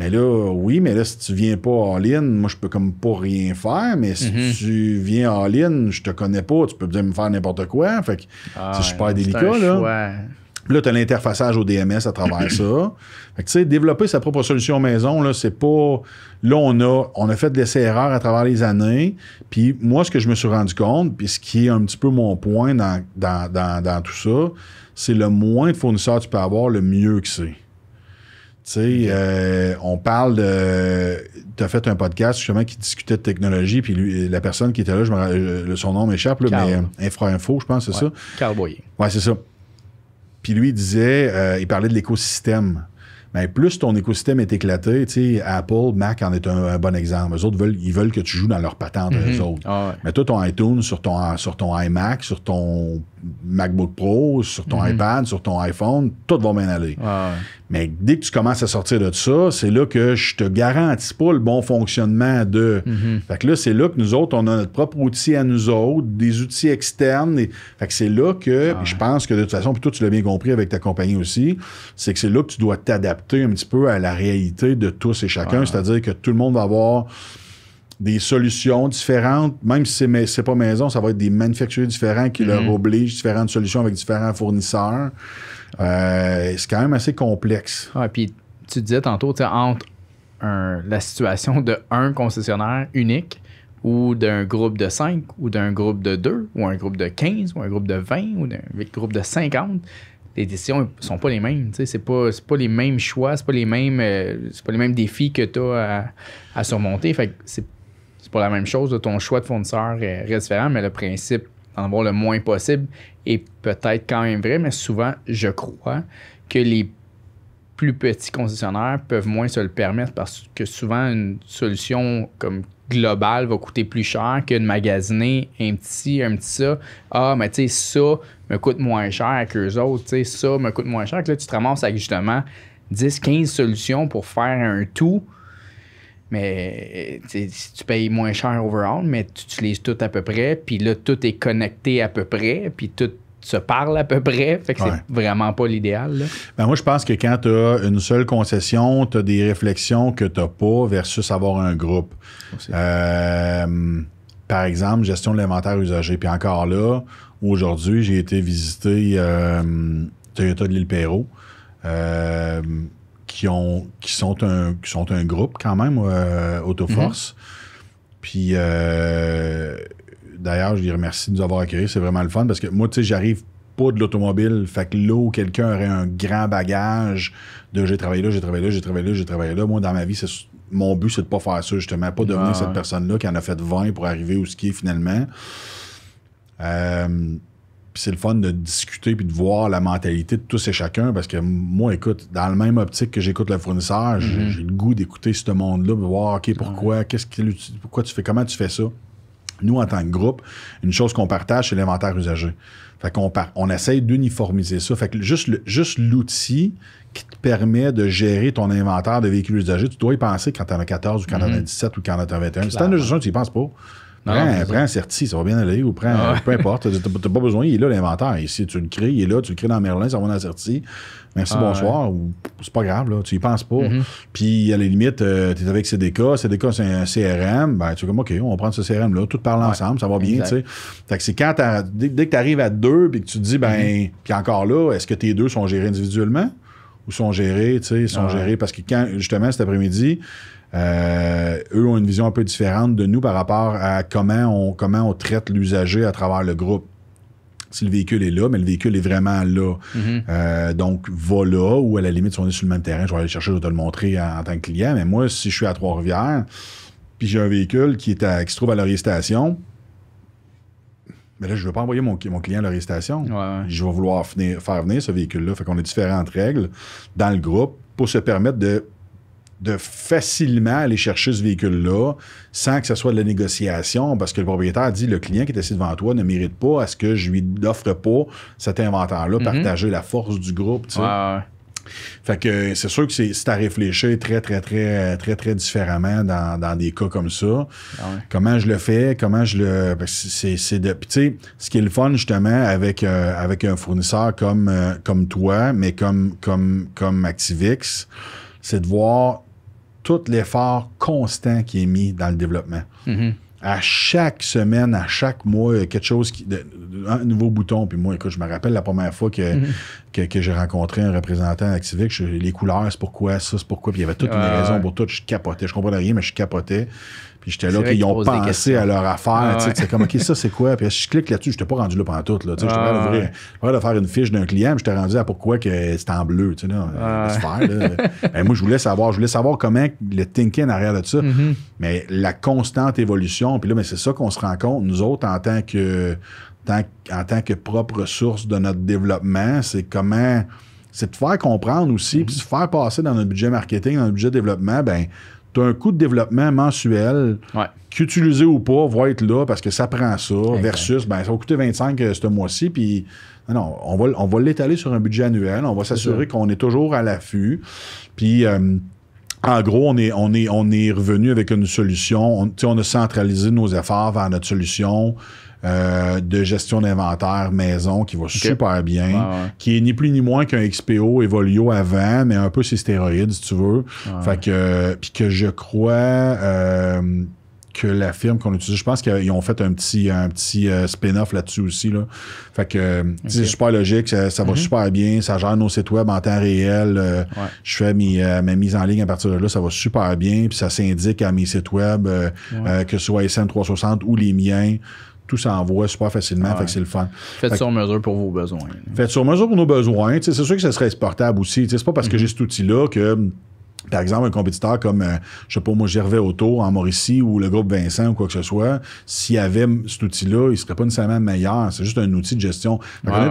mais là, oui, mais là, si tu viens pas en ligne, moi, je peux comme pas rien faire. Mais si mhm. tu viens en ligne, je te connais pas, tu peux bien me faire n'importe quoi. Fait que ah, c'est super délicat, là. Là, tu as l'interfaçage au DMS à travers ça. Fait que, tu sais, développer sa propre solution maison, là, c'est pas. Là, on a, on a fait des erreurs à travers les années. Puis moi, ce que je me suis rendu compte, puis ce qui est un petit peu mon point dans, dans tout ça, c'est le moins de fournisseurs tu peux avoir, le mieux que c'est. Tu euh, on parle de. Tu as fait un podcast justement qui discutait de technologie, puis la personne qui était là, euh, son nom m'échappe, mais euh, Infra-Info, je pense, c'est ça. Cowboy. c'est ça. Puis lui, il disait, il parlait de l'écosystème. Mais ben, plus ton écosystème est éclaté, Apple, Mac en est un, bon exemple. Eux autres veulent, ils veulent que tu joues dans leur patente, mhm. autres. Ah mais toi, ton iTunes sur ton, sur ton iMac, sur ton MacBook Pro, sur ton mhm. iPad, sur ton iPhone, tout va bien aller. Ah Mais dès que tu commences à sortir de ça, c'est là que je te garantis pas le bon fonctionnement de. Mhm. Fait que là, c'est là que nous autres, on a notre propre outil à nous autres, des outils externes. Et... Fait que c'est là que, ah je pense que de toute façon, puis toi, tu l'as bien compris avec ta compagnie aussi, c'est que c'est là que tu dois t'adapter un petit peu à la réalité de tous et chacun. C'est-à-dire que tout le monde va avoir des solutions différentes, même si c'est pas maison, ça va être des manufacturiers différents qui leur mhm. obligent différentes solutions avec différents fournisseurs. Euh, c'est quand même assez complexe. Ouais, puis tu disais tantôt, entre la situation de un concessionnaire unique ou d'un groupe de 5 ou d'un groupe de 2 ou un groupe de 15 ou un groupe de 20 ou d'un groupe de 50, les décisions sont pas les mêmes. Ce c'est pas, pas les mêmes choix, ce pas, les mêmes, euh, pas les mêmes défis que tu as à, surmonter. Fait c'est c'est pas la même chose. Ton choix de fournisseur est différent, mais le principe d'en avoir le moins possible est peut-être quand même vrai, mais souvent, je crois que les plus petits concessionnaires peuvent moins se le permettre parce que souvent, une solution comme globale va coûter plus cher qu'une de un petit, un petit ça. Ah, mais tu sais, ça me coûte moins cher que les autres. Tu sais, ça me coûte moins cher. Que là, tu te ramasses avec justement 10, 15 solutions pour faire un tout mais tu payes moins cher overall, mais tu utilises tout à peu près, puis là, tout est connecté à peu près, puis tout se parle à peu près. Fait que c'est vraiment pas l'idéal. Ben moi, je pense que quand tu as une seule concession, tu as des réflexions que tu n'as pas versus avoir un groupe. Euh, par exemple, gestion de l'inventaire usagé. Puis encore là, aujourd'hui, j'ai été visiter euh, Toyota de l'île Perrault. Euh, qui, ont, qui, sont, un, qui sont un groupe quand même, euh, Autoforce. Mhm. Puis euh, d'ailleurs, je les remercie de nous avoir accueillis. C'est vraiment le fun parce que moi, tu sais, j'arrive pas de l'automobile. Fait que là quelqu'un aurait un grand bagage de j'ai travaillé là, j'ai travaillé là, j'ai travaillé là, j'ai travaillé là. Moi, dans ma vie, c'est mon but, c'est de pas faire ça, justement. Pas devenir cette personne-là qui en a fait 20 pour arriver où ce qui est finalement. Euh, puis c'est le fun de discuter puis de voir la mentalité de tous et chacun parce que moi, écoute, dans la même optique que j'écoute le fournisseur, j'ai mhm. le goût d'écouter ce monde-là, de voir, OK, pourquoi, qu'est-ce pourquoi tu fais, comment tu fais ça. Nous, en tant que groupe, une chose qu'on partage, c'est l'inventaire usagé. Fait qu'on on essaye d'uniformiser ça. Fait que juste, juste l'outil qui te permet de gérer ton inventaire de véhicules usagés, tu dois y penser quand t'en as 14 ou quand as 17 mhm. ou quand as 21. Si tu y penses pas prends, un Certi, ça va bien aller, ou prends, ah peu importe, t'as pas besoin, il est là l'inventaire. Ici, tu le crées, il est là, tu le crées dans Merlin, ça va dans Certi. Merci, ah bonsoir. c'est pas grave, là, tu y penses pas. Mm-hmm. Puis à la limite, euh, tu es avec CDK, CDK c'est un CRM, ben tu es comme OK, on va prendre ce CRM-là, tout parle ensemble, ça va bien, tu sais. c'est quand dès, dès, que tu arrives à deux, puis que tu te dis, ben, mm-hmm. encore là, est-ce que tes deux sont gérés individuellement? Où sont gérés, tu sais, sont gérés parce que quand, justement, cet après-midi, euh, eux ont une vision un peu différente de nous par rapport à comment on, comment on traite l'usager à travers le groupe. Si le véhicule est là, mais le véhicule est vraiment là. Mm-hmm. Euh, donc, va là, ou à la limite, si on est sur le même terrain, je vais aller chercher, je vais te le montrer en, tant que client. Mais moi, si je suis à Trois-Rivières, puis j'ai un véhicule qui, est qui se trouve à Station, mais là, je ne veux pas envoyer mon, mon client à la Je vais vouloir faire venir ce véhicule-là. Fait qu'on a différentes règles dans le groupe pour se permettre de, de facilement aller chercher ce véhicule-là sans que ce soit de la négociation parce que le propriétaire dit le client qui est assis devant toi ne mérite pas à ce que je lui offre pas cet inventaire-là, mhm. partager la force du groupe. Fait que c'est sûr que c'est à réfléchir très, très, très, très, très différemment dans, des cas comme ça. Ah comment je le fais, comment je le. C'est de. tu sais, ce qui est le fun, justement, avec, euh, avec un fournisseur comme, euh, comme toi, mais comme, comme, comme Activix, c'est de voir tout l'effort constant qui est mis dans le développement. Mm-hmm à chaque semaine, à chaque mois, quelque chose qui. un nouveau bouton. Puis moi, écoute, je me rappelle la première fois que, mhm. que, j'ai rencontré un représentant Civic. les couleurs, c'est pourquoi, ça, c'est pourquoi. Puis il y avait toutes les raisons pour tout. Je capotais. Je comprenais rien, mais je capotais. Puis j'étais là qu'ils ont pensé à leur affaire. Ah tu sais C'est comme, OK, ça, c'est quoi? Puis je clique là-dessus, je n'étais pas rendu là pendant tout. Là, je ah ouais. prêt de faire une fiche d'un client, j'étais rendu à pourquoi que c'était en bleu. Tu sais, là, ah euh, faire, ben, moi, je voulais savoir, je voulais savoir comment le thinking arrière de ça. Mm-hmm. Mais la constante évolution, puis là, mais ben, c'est ça qu'on se rend compte, nous autres, en tant que, en tant que propre source de notre développement, c'est comment. C'est de faire comprendre aussi, mm-hmm. puis de faire passer dans notre budget marketing, dans notre budget développement, ben tu as un coût de développement mensuel qui, utilisé ou pas va être là parce que ça prend ça versus ben, ça va coûter 25 euh, ce mois-ci puis non, on va, on va l'étaler sur un budget annuel, on va s'assurer qu'on est toujours à l'affût puis euh, en gros, on est, on est, on est revenu avec une solution. On, on a centralisé nos efforts vers notre solution. Euh, de gestion d'inventaire maison qui va super bien, qui est ni plus ni moins qu'un XPO Evolio avant, mais un peu ses stéroïdes, si tu veux. fait que, puis que je crois euh, que la firme qu'on utilise, je pense qu'ils ont fait un petit, un petit euh, spin-off là-dessus aussi. Là. Fait que c'est super logique, ça, va mhm. super bien, ça gère nos sites web en temps réel. Je fais mes, mes, mises en ligne à partir de là, ça va super bien, puis ça s'indique à mes sites web, que ce soit SM360 ou les miens tout s'envoie super facilement. Fait que c'est le fun. Faites sur mesure pour vos besoins. Faites sur mesure pour nos besoins. C'est sûr que ça serait exportable aussi. C'est pas parce que mm-hmm. j'ai cet outil-là que par exemple, un compétiteur comme, euh, je sais pas moi, Gervais Auto en Mauricie ou le groupe Vincent ou quoi que ce soit, s'il avait cet outil-là, il serait pas nécessairement meilleur. C'est juste un outil de gestion. on, a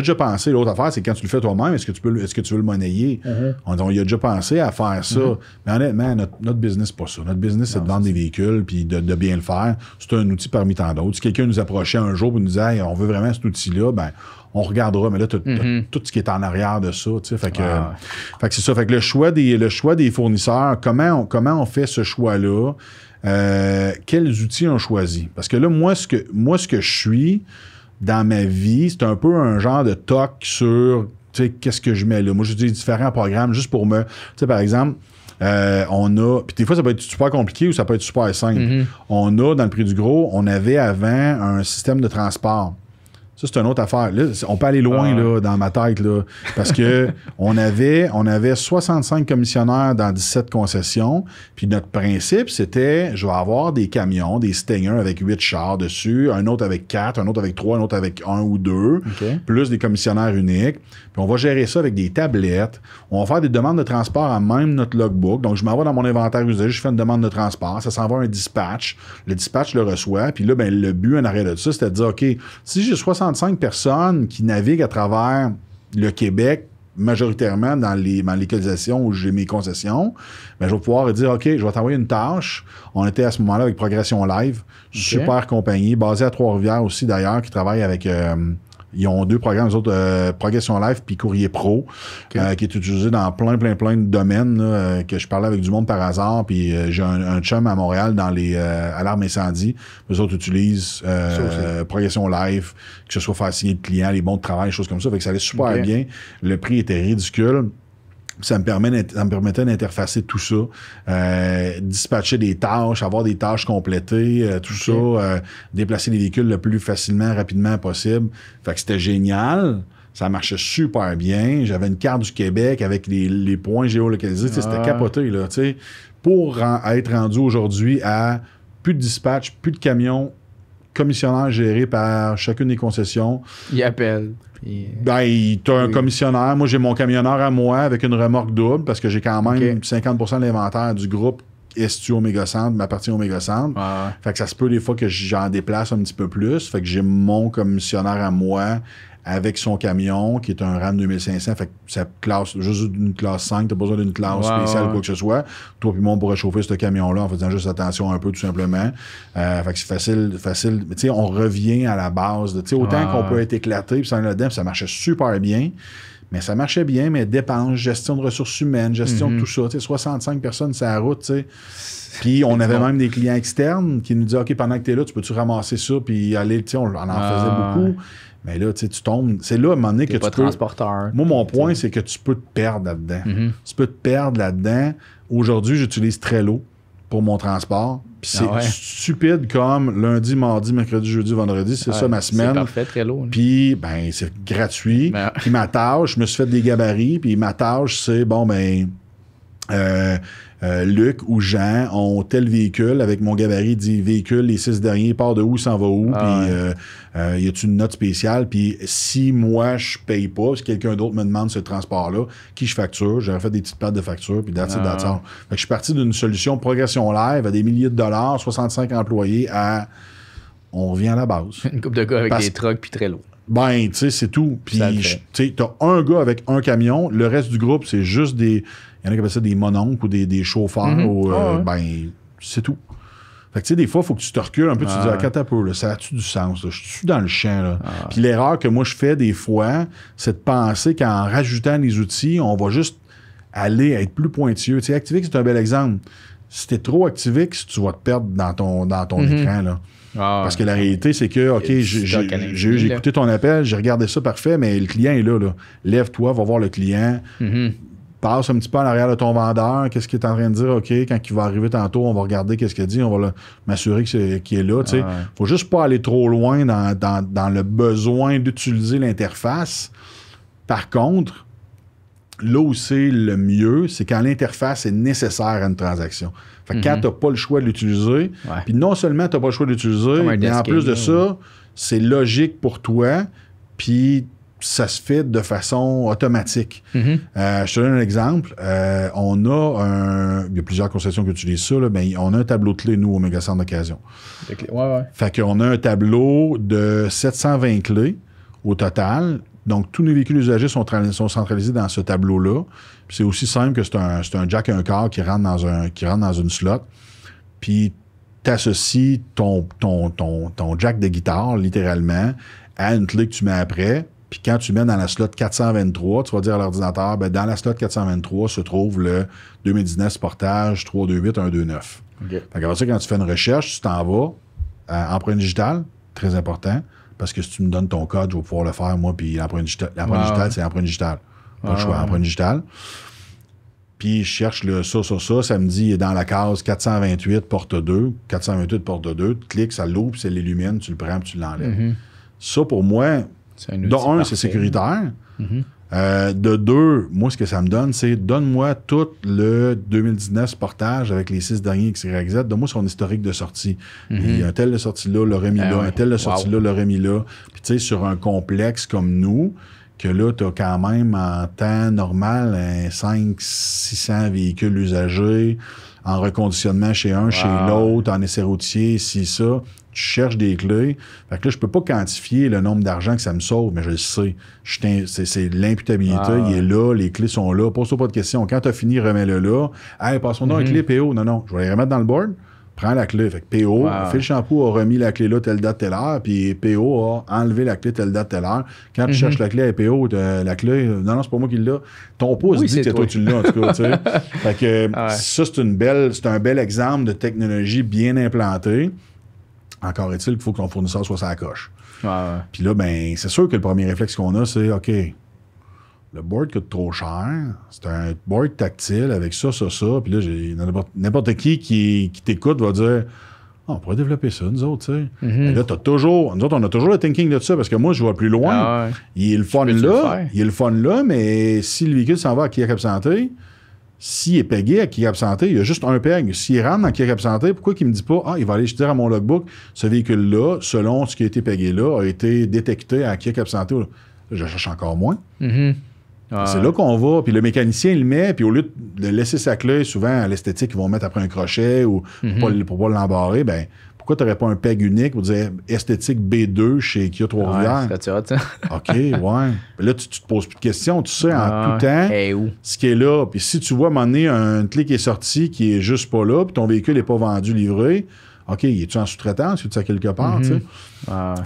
déjà, pensé, l'autre affaire, c'est quand tu le fais toi-même, est-ce que, tu peux, est-ce que tu veux le monnayer? Mm-hmm. on, a déjà pensé à faire ça. Mm-hmm. Mais honnêtement, notre, business, pas ça. Notre business, c'est de vendre des véhicules puis de, bien le faire. C'est un outil parmi tant d'autres. Si quelqu'un nous approchait un jour et nous disait, on veut vraiment cet outil-là, ben on regardera, mais là, tout, mm-hmm. tout ce qui est en arrière de ça. Tu sais, ah, fait que, c'est ça. Fait que le choix des, le choix des fournisseurs, comment on, comment on fait ce choix-là? Euh, quels outils on choisit? Parce que là, moi, ce que, moi, ce que je suis dans ma vie, c'est un peu un genre de toc sur tu qu'est-ce que je mets là. Moi, je dis différents programmes juste pour me. Tu sais, par exemple, euh, on a. Puis des fois, ça peut être super compliqué ou ça peut être super simple. Mm-hmm. On a, dans le prix du gros, on avait avant un système de transport. Ça, c'est une autre affaire. on peut aller loin dans ma tête. Là, parce que on, avait, on avait 65 commissionnaires dans 17 concessions. Puis notre principe, c'était je vais avoir des camions, des Stinger avec 8 chars dessus, un autre avec 4, un autre avec 3, un autre avec 1 ou 2, plus des commissionnaires uniques. Puis on va gérer ça avec des tablettes. On va faire des demandes de transport à même notre logbook. Donc, je m'envoie dans mon inventaire usagé, je fais une demande de transport, ça s'envoie un dispatch. Le dispatch le reçoit. Puis là, ben, le but en arrêt de ça, c'était de dire OK, si j'ai 65 personnes qui naviguent à travers le Québec majoritairement dans les, dans les où j'ai mes concessions, ben, je vais pouvoir dire, OK, je vais t'envoyer une tâche. On était à ce moment-là avec Progression Live, super compagnie, basée à Trois-Rivières aussi d'ailleurs, qui travaille avec... Euh, ils ont deux programmes, autres, euh, Progression Life puis Courrier Pro, euh, qui est utilisé dans plein, plein, plein de domaines, euh, que je parlais avec du monde par hasard, puis j'ai un, chum à Montréal dans les alarmes incendie. Les autres utilisent Progression Life, que ce soit faire signer le client, les bons de travail, choses comme ça. Fait que ça allait super bien. Le prix était ridicule. Ça me, permettait d'interfacer tout ça, euh, dispatcher des tâches, avoir des tâches complétées, euh, tout ça, euh, déplacer les véhicules le plus facilement, rapidement possible. Fait que c'était génial. Ça marchait super bien. J'avais une carte du Québec avec les, points géolocalisés. C'était capoté, là, sais. Pour être rendu aujourd'hui à plus de dispatch, plus de camions, commissionnaires gérés par chacune des concessions. Il appelle. Ben, Ben, t'as un commissionnaire. Moi, j'ai mon camionneur à moi avec une remorque double parce que j'ai quand même 50% de l'inventaire du groupe estu Omega Centre m'appartient au Méga Centre. Fait que ça se peut des fois que j'en déplace un petit peu plus. Fait que j'ai mon commissionnaire à moi avec son camion, qui est un RAM 2500. Fait que ça classe, juste une classe 5, t'as besoin d'une classe spéciale spéciale, quoi que ce soit. Toi puis moi, on pourrait chauffer ce camion-là en faisant juste attention un peu, tout simplement. Euh, fait que c'est facile, facile. Mais tu sais, on revient à la base. Tu sais, autant qu'on peut être éclaté, puis ça là-dedans, ça marchait super bien. Mais ça marchait bien, mais dépenses, gestion de ressources humaines, gestion de mhm. tout ça. Tu sais, 65 personnes sur la route, tu sais. Puis on avait même des clients externes qui nous disaient OK, pendant que tu es là, tu peux-tu ramasser ça puis aller, on, en ah, faisait beaucoup. Mais là, tu tombes. C'est là, à un moment donné, que tu peux... transporteur. Moi, mon point, c'est que tu peux te perdre là-dedans. Mhm. Tu peux te perdre là-dedans. Aujourd'hui, j'utilise très Trello pour mon transport. Puis c'est ah stupide comme lundi, mardi, mercredi, jeudi, vendredi. C'est ça ma semaine. C'est très lourd. Puis, ben, c'est gratuit. Ben, puis ma tâche, je me suis fait des gabarits. Puis ma tâche, c'est, bon, ben, euh, euh, Luc ou Jean ont tel véhicule avec mon gabarit dit véhicule les six derniers partent de où s'en va où ah puis euh, y a-tu une note spéciale puis si moi je paye pas si quelqu'un d'autre me demande ce transport là qui je facture j'aurais fait des petites plates de facture puis ah. je suis parti d'une solution progression live à des milliers de dollars 65 employés à on revient à la base une coupe de gars avec des trucks puis très lourd ben tu sais c'est tout puis tu sais t'as un gars avec un camion le reste du groupe c'est juste des il y en a qui appellent ça des mononcles ou des, chauffeurs. Mhm. ou, euh, ah Ben, c'est tout. Fait que, tu sais, des fois, il faut que tu te recules un peu, tu te dis, ah ah, attends un peu, ça a-tu du sens, Je suis dans le champ, Puis l'erreur que moi, je fais des fois, c'est de penser qu'en rajoutant les outils, on va juste aller être plus pointilleux. Tu sais, Activix, c'est un bel exemple. Si t'es trop Activix, tu vas te perdre dans ton, dans ton mhm. écran, Parce que la réalité, c'est que, OK, j'ai écouté ton appel, j'ai regardé ça, parfait, mais le client est là, là. Lève-toi, va voir le client. Mhm passe un petit peu en arrière de ton vendeur, qu'est-ce qu'il est en train de dire, OK, quand il va arriver tantôt, on va regarder qu'est-ce qu'il dit, on va m'assurer qu'il est, est, là. Il ne faut juste pas aller trop loin dans, le besoin d'utiliser l'interface. Par contre, là où c'est le mieux, c'est quand l'interface est nécessaire à une transaction. quand mhm. tu n'as pas le choix de l'utiliser, puis non seulement tu n'as pas le choix de l'utiliser, mais en plus de ça, c'est logique pour toi, puis ça se fait de façon automatique. Mhm. Euh, je te donne un exemple. Euh, on a un. Il y a plusieurs concessions qui utilisent ça, là, mais on a un tableau de clés, nous, au Méga d'occasion. Ouais, Fait qu'on a un tableau de 720 clés au total. Donc, tous nos véhicules usagés sont, centralisés dans ce tableau-là. C'est aussi simple que c'est un, jack et un quart qui rentre dans, un, qui rentre dans une slot. Puis, t'associes ton, ton, ton, ton jack de guitare, littéralement, à une clé que tu mets après puis quand tu mets dans la slot 423, tu vas dire à l'ordinateur, ben, dans la slot 423 se trouve le 2019 portage 328129. Okay. Après ça, quand tu fais une recherche, tu t'en vas, à euh, empreinte digitale, très important, parce que si tu me donnes ton code, je vais pouvoir le faire, moi, puis l'empreinte ah, digitale, c'est l'empreinte digitale. Pas ah, choix, empreinte digitale. Puis je cherche le ça, ça, ça, ça me dit, dans la case 428, porte 2, 428, porte 2, tu cliques, ça l'ouvre, ça l'illumine, tu le prends, puis tu l'enlèves. Mm-hmm. Ça, pour moi, de un, c'est sécuritaire. Mhm. Euh, de deux, moi, ce que ça me donne, c'est donne-moi tout le 2019 portage avec les six derniers XYZ. Donne-moi son historique de sortie. Mhm. il y a un tel de sortie là, l'aurait mis ben là. Un tel de sortie là, l'aurait mis là. Puis, tu sais, sur un complexe comme nous, que là, tu as quand même en temps normal 500-600 véhicules usagés en reconditionnement chez un, chez l'autre, en essai routier, si ça tu cherches des clés. Fait que là, je peux pas quantifier le nombre d'argent que ça me sauve, mais je le sais. C'est l'imputabilité, ah, il est là, les clés sont là. Pose-toi pas de questions. Quand tu as fini, remets-le là. Hey, passe-moi donc mm clé PO. Non, non, je vais les remettre dans le board. Prends la clé. Fait que PO, fait Phil Shampoo a remis la clé là, telle date, telle heure, puis PO a enlevé la clé, telle date, telle heure. Quand tu mhm. cherches la clé à PO, la clé, non, non, c'est pas moi qui l'a. Ton pote dit que toi. tu l'as, en tout cas, Fait que ça, c'est une belle, c'est un bel exemple de technologie bien implantée. Encore est-il qu'il faut que ton fournisseur soit sur la coche. Puis là, ben, c'est sûr que le premier réflexe qu'on a, c'est OK, le board coûte trop cher. C'est un board tactile avec ça, ça, ça. Puis là, n'importe qui qui, qui t'écoute va dire ah, on pourrait développer ça, nous autres, tu sais. Mm-hmm. là, t'as toujours, nous autres, on a toujours le thinking de ça parce que moi, je vois plus loin. Ah il est le fun là, il est le fun là, mais si le véhicule s'en va à qui absenté, s'il est pégé à qui est absenté, il y a juste un peigne. S'il rentre dans qui est absenté, pourquoi qu'il me dit pas Ah, il va aller jeter à mon logbook, ce véhicule-là, selon ce qui a été pegué là, a été détecté à qui est absenté. Je cherche encore moins. Mm-hmm. C'est là qu'on va. Puis le mécanicien, il le met, puis au lieu de laisser sa clé, souvent à l'esthétique, ils vont mettre après un crochet ou pour ne mm-hmm. pas l'embarrer, ben tu n'aurais pas un PEG unique pour disait esthétique B2 chez Kia Trois-Rivières? ça. OK, ouais. là, tu, ne te poses plus de questions. Tu sais en ah, tout temps eh, ce qui est là. Puis si tu vois à un moment donné, un clé qui est sorti qui est juste pas là, puis ton véhicule n'est pas vendu, livré, OK, es-tu en sous-traitance? Es-tu à quelque part? Mhm.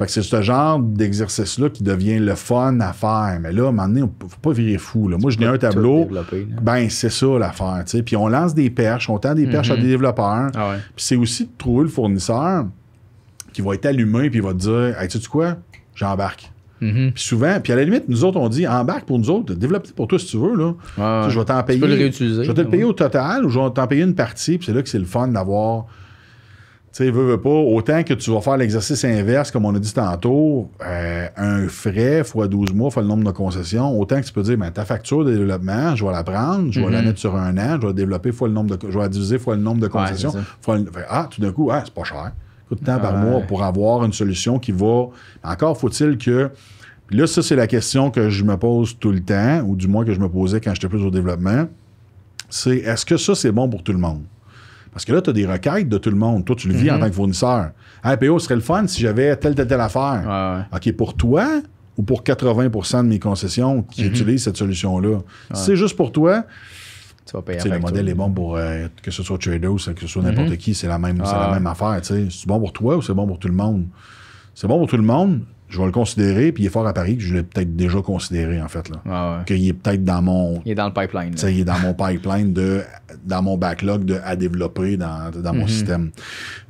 c'est ce genre d'exercice-là qui devient le fun à faire. Mais là, à un moment donné, il ne faut pas virer fou. Moi, je n'ai un tableau. Ben, c'est ça l'affaire. Puis on lance des perches, on tend des perches à mhm. des développeurs. Ah puis c'est aussi de trouver le fournisseur qui va être allumé puis va te dire tu sais quoi? J'embarque. Mhm. Puis souvent, puis à la limite, nous autres, on dit embarque pour nous autres, développe pour toi si tu veux. Là. je vais t'en payer. Je vais te le payer au total ou je vais t'en payer une partie. Puis c'est là que c'est le fun d'avoir sais, veux, pas, autant que tu vas faire l'exercice inverse, comme on a dit tantôt, euh, un frais fois 12 mois fois le nombre de concessions, autant que tu peux dire, ben, ta facture de développement, je vais la prendre, je vais la mhm. mettre sur un an, je vais développer fois le nombre de, je vais diviser fois le nombre de concessions. ah, tout d'un coup, ah, c'est pas cher. le temps par mois pour avoir une solution qui va. Encore faut-il que là, ça, c'est la question que je me pose tout le temps, ou du moins que je me posais quand j'étais plus au développement. C'est est-ce que ça, c'est bon pour tout le monde? Parce que là, tu as des requêtes de tout le monde. Toi, tu le vis en mhm. tant que fournisseur. Hey, PO, ce serait le fun si j'avais telle, telle, telle affaire. OK, pour toi ou pour 80 de mes concessions qui mhm. utilisent cette solution-là? Si c'est juste pour toi, tu le modèle est bon pour euh, que ce soit trader ou que ce soit n'importe mhm. qui, c'est la la ah. même affaire. C'est bon pour toi ou c'est bon pour tout le monde? C'est bon pour tout le monde je vais le considérer, puis il est fort à Paris que je l'ai peut-être déjà considéré, en fait. Là. Ah qu'il est peut-être dans mon. Il est dans le pipeline. Il est dans mon pipeline, de, dans mon backlog de, à développer dans, mon mhm. système.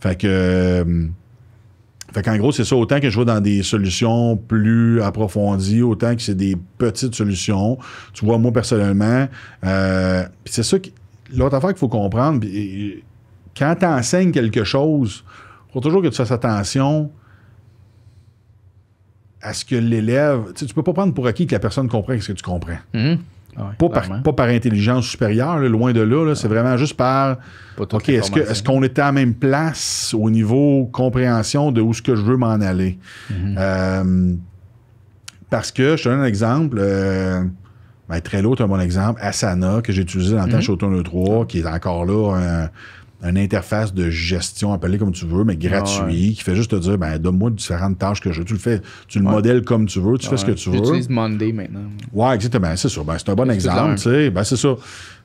Fait que. Euh, fait qu'en gros, c'est ça. Autant que je vais dans des solutions plus approfondies, autant que c'est des petites solutions. Tu vois, moi, personnellement, euh, c'est ça L'autre affaire qu'il faut comprendre, quand tu enseignes quelque chose, il faut toujours que tu fasses attention à ce que l'élève. Tu ne peux pas prendre pour acquis que la personne comprend ce que tu comprends. Mhm. Ah pas, par, intelligence supérieure, loin de là. C'est vraiment juste par. OK, est-ce qu'on est, était à la même place au niveau compréhension de où ce que je veux m'en aller? Mhm. Euh, parce que, je te donne un exemple. Très euh, l'autre, ben, un bon exemple. Asana, que j'ai utilisé dans le temps mm 3, qui est encore là une interface de gestion, appelée comme tu veux, mais gratuit, qui fait juste te dire ben, donne-moi différentes tâches que je veux. Tu le fais, tu le modèles comme tu veux, tu fais ce que tu veux. J'utilise Monday maintenant. Ouais, exactement, c'est sûr. Ben, c'est un bon exemple, tu ben, c'est ça.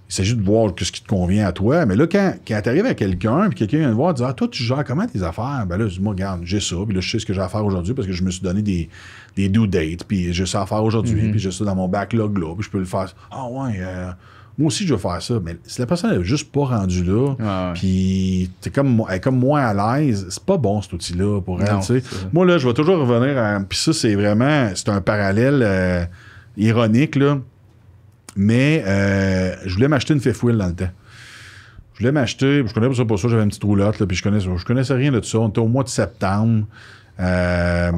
Il s'agit de voir ce qui te convient à toi. Mais là, quand, quand tu arrives à quelqu'un, puis quelqu'un vient te voir, te dit ah, toi, tu gères comment tes affaires Ben là, je dis Moi, regarde, j'ai ça, puis là, je sais ce que j'ai à faire aujourd'hui parce que je me suis donné des, des due dates, puis j'ai ça à faire aujourd'hui, mm-hmm. puis j'ai ça dans mon backlog là, puis je peux le faire. Ah, ouais, euh, moi aussi, je veux faire ça. Mais si la personne n'est juste pas rendue là, puis comme, elle est comme moins à l'aise, c'est pas bon cet outil-là pour elle. moi, là, je vais toujours revenir à. Puis ça, c'est vraiment. C'est un parallèle euh, ironique, là. Mais euh, je voulais m'acheter une fifth wheel dans le temps. Je voulais m'acheter. Je connais pas ça pour ça, j'avais une petite roulotte, là, puis je connaissais, je connaissais rien de ça. On était au mois de septembre. Euh,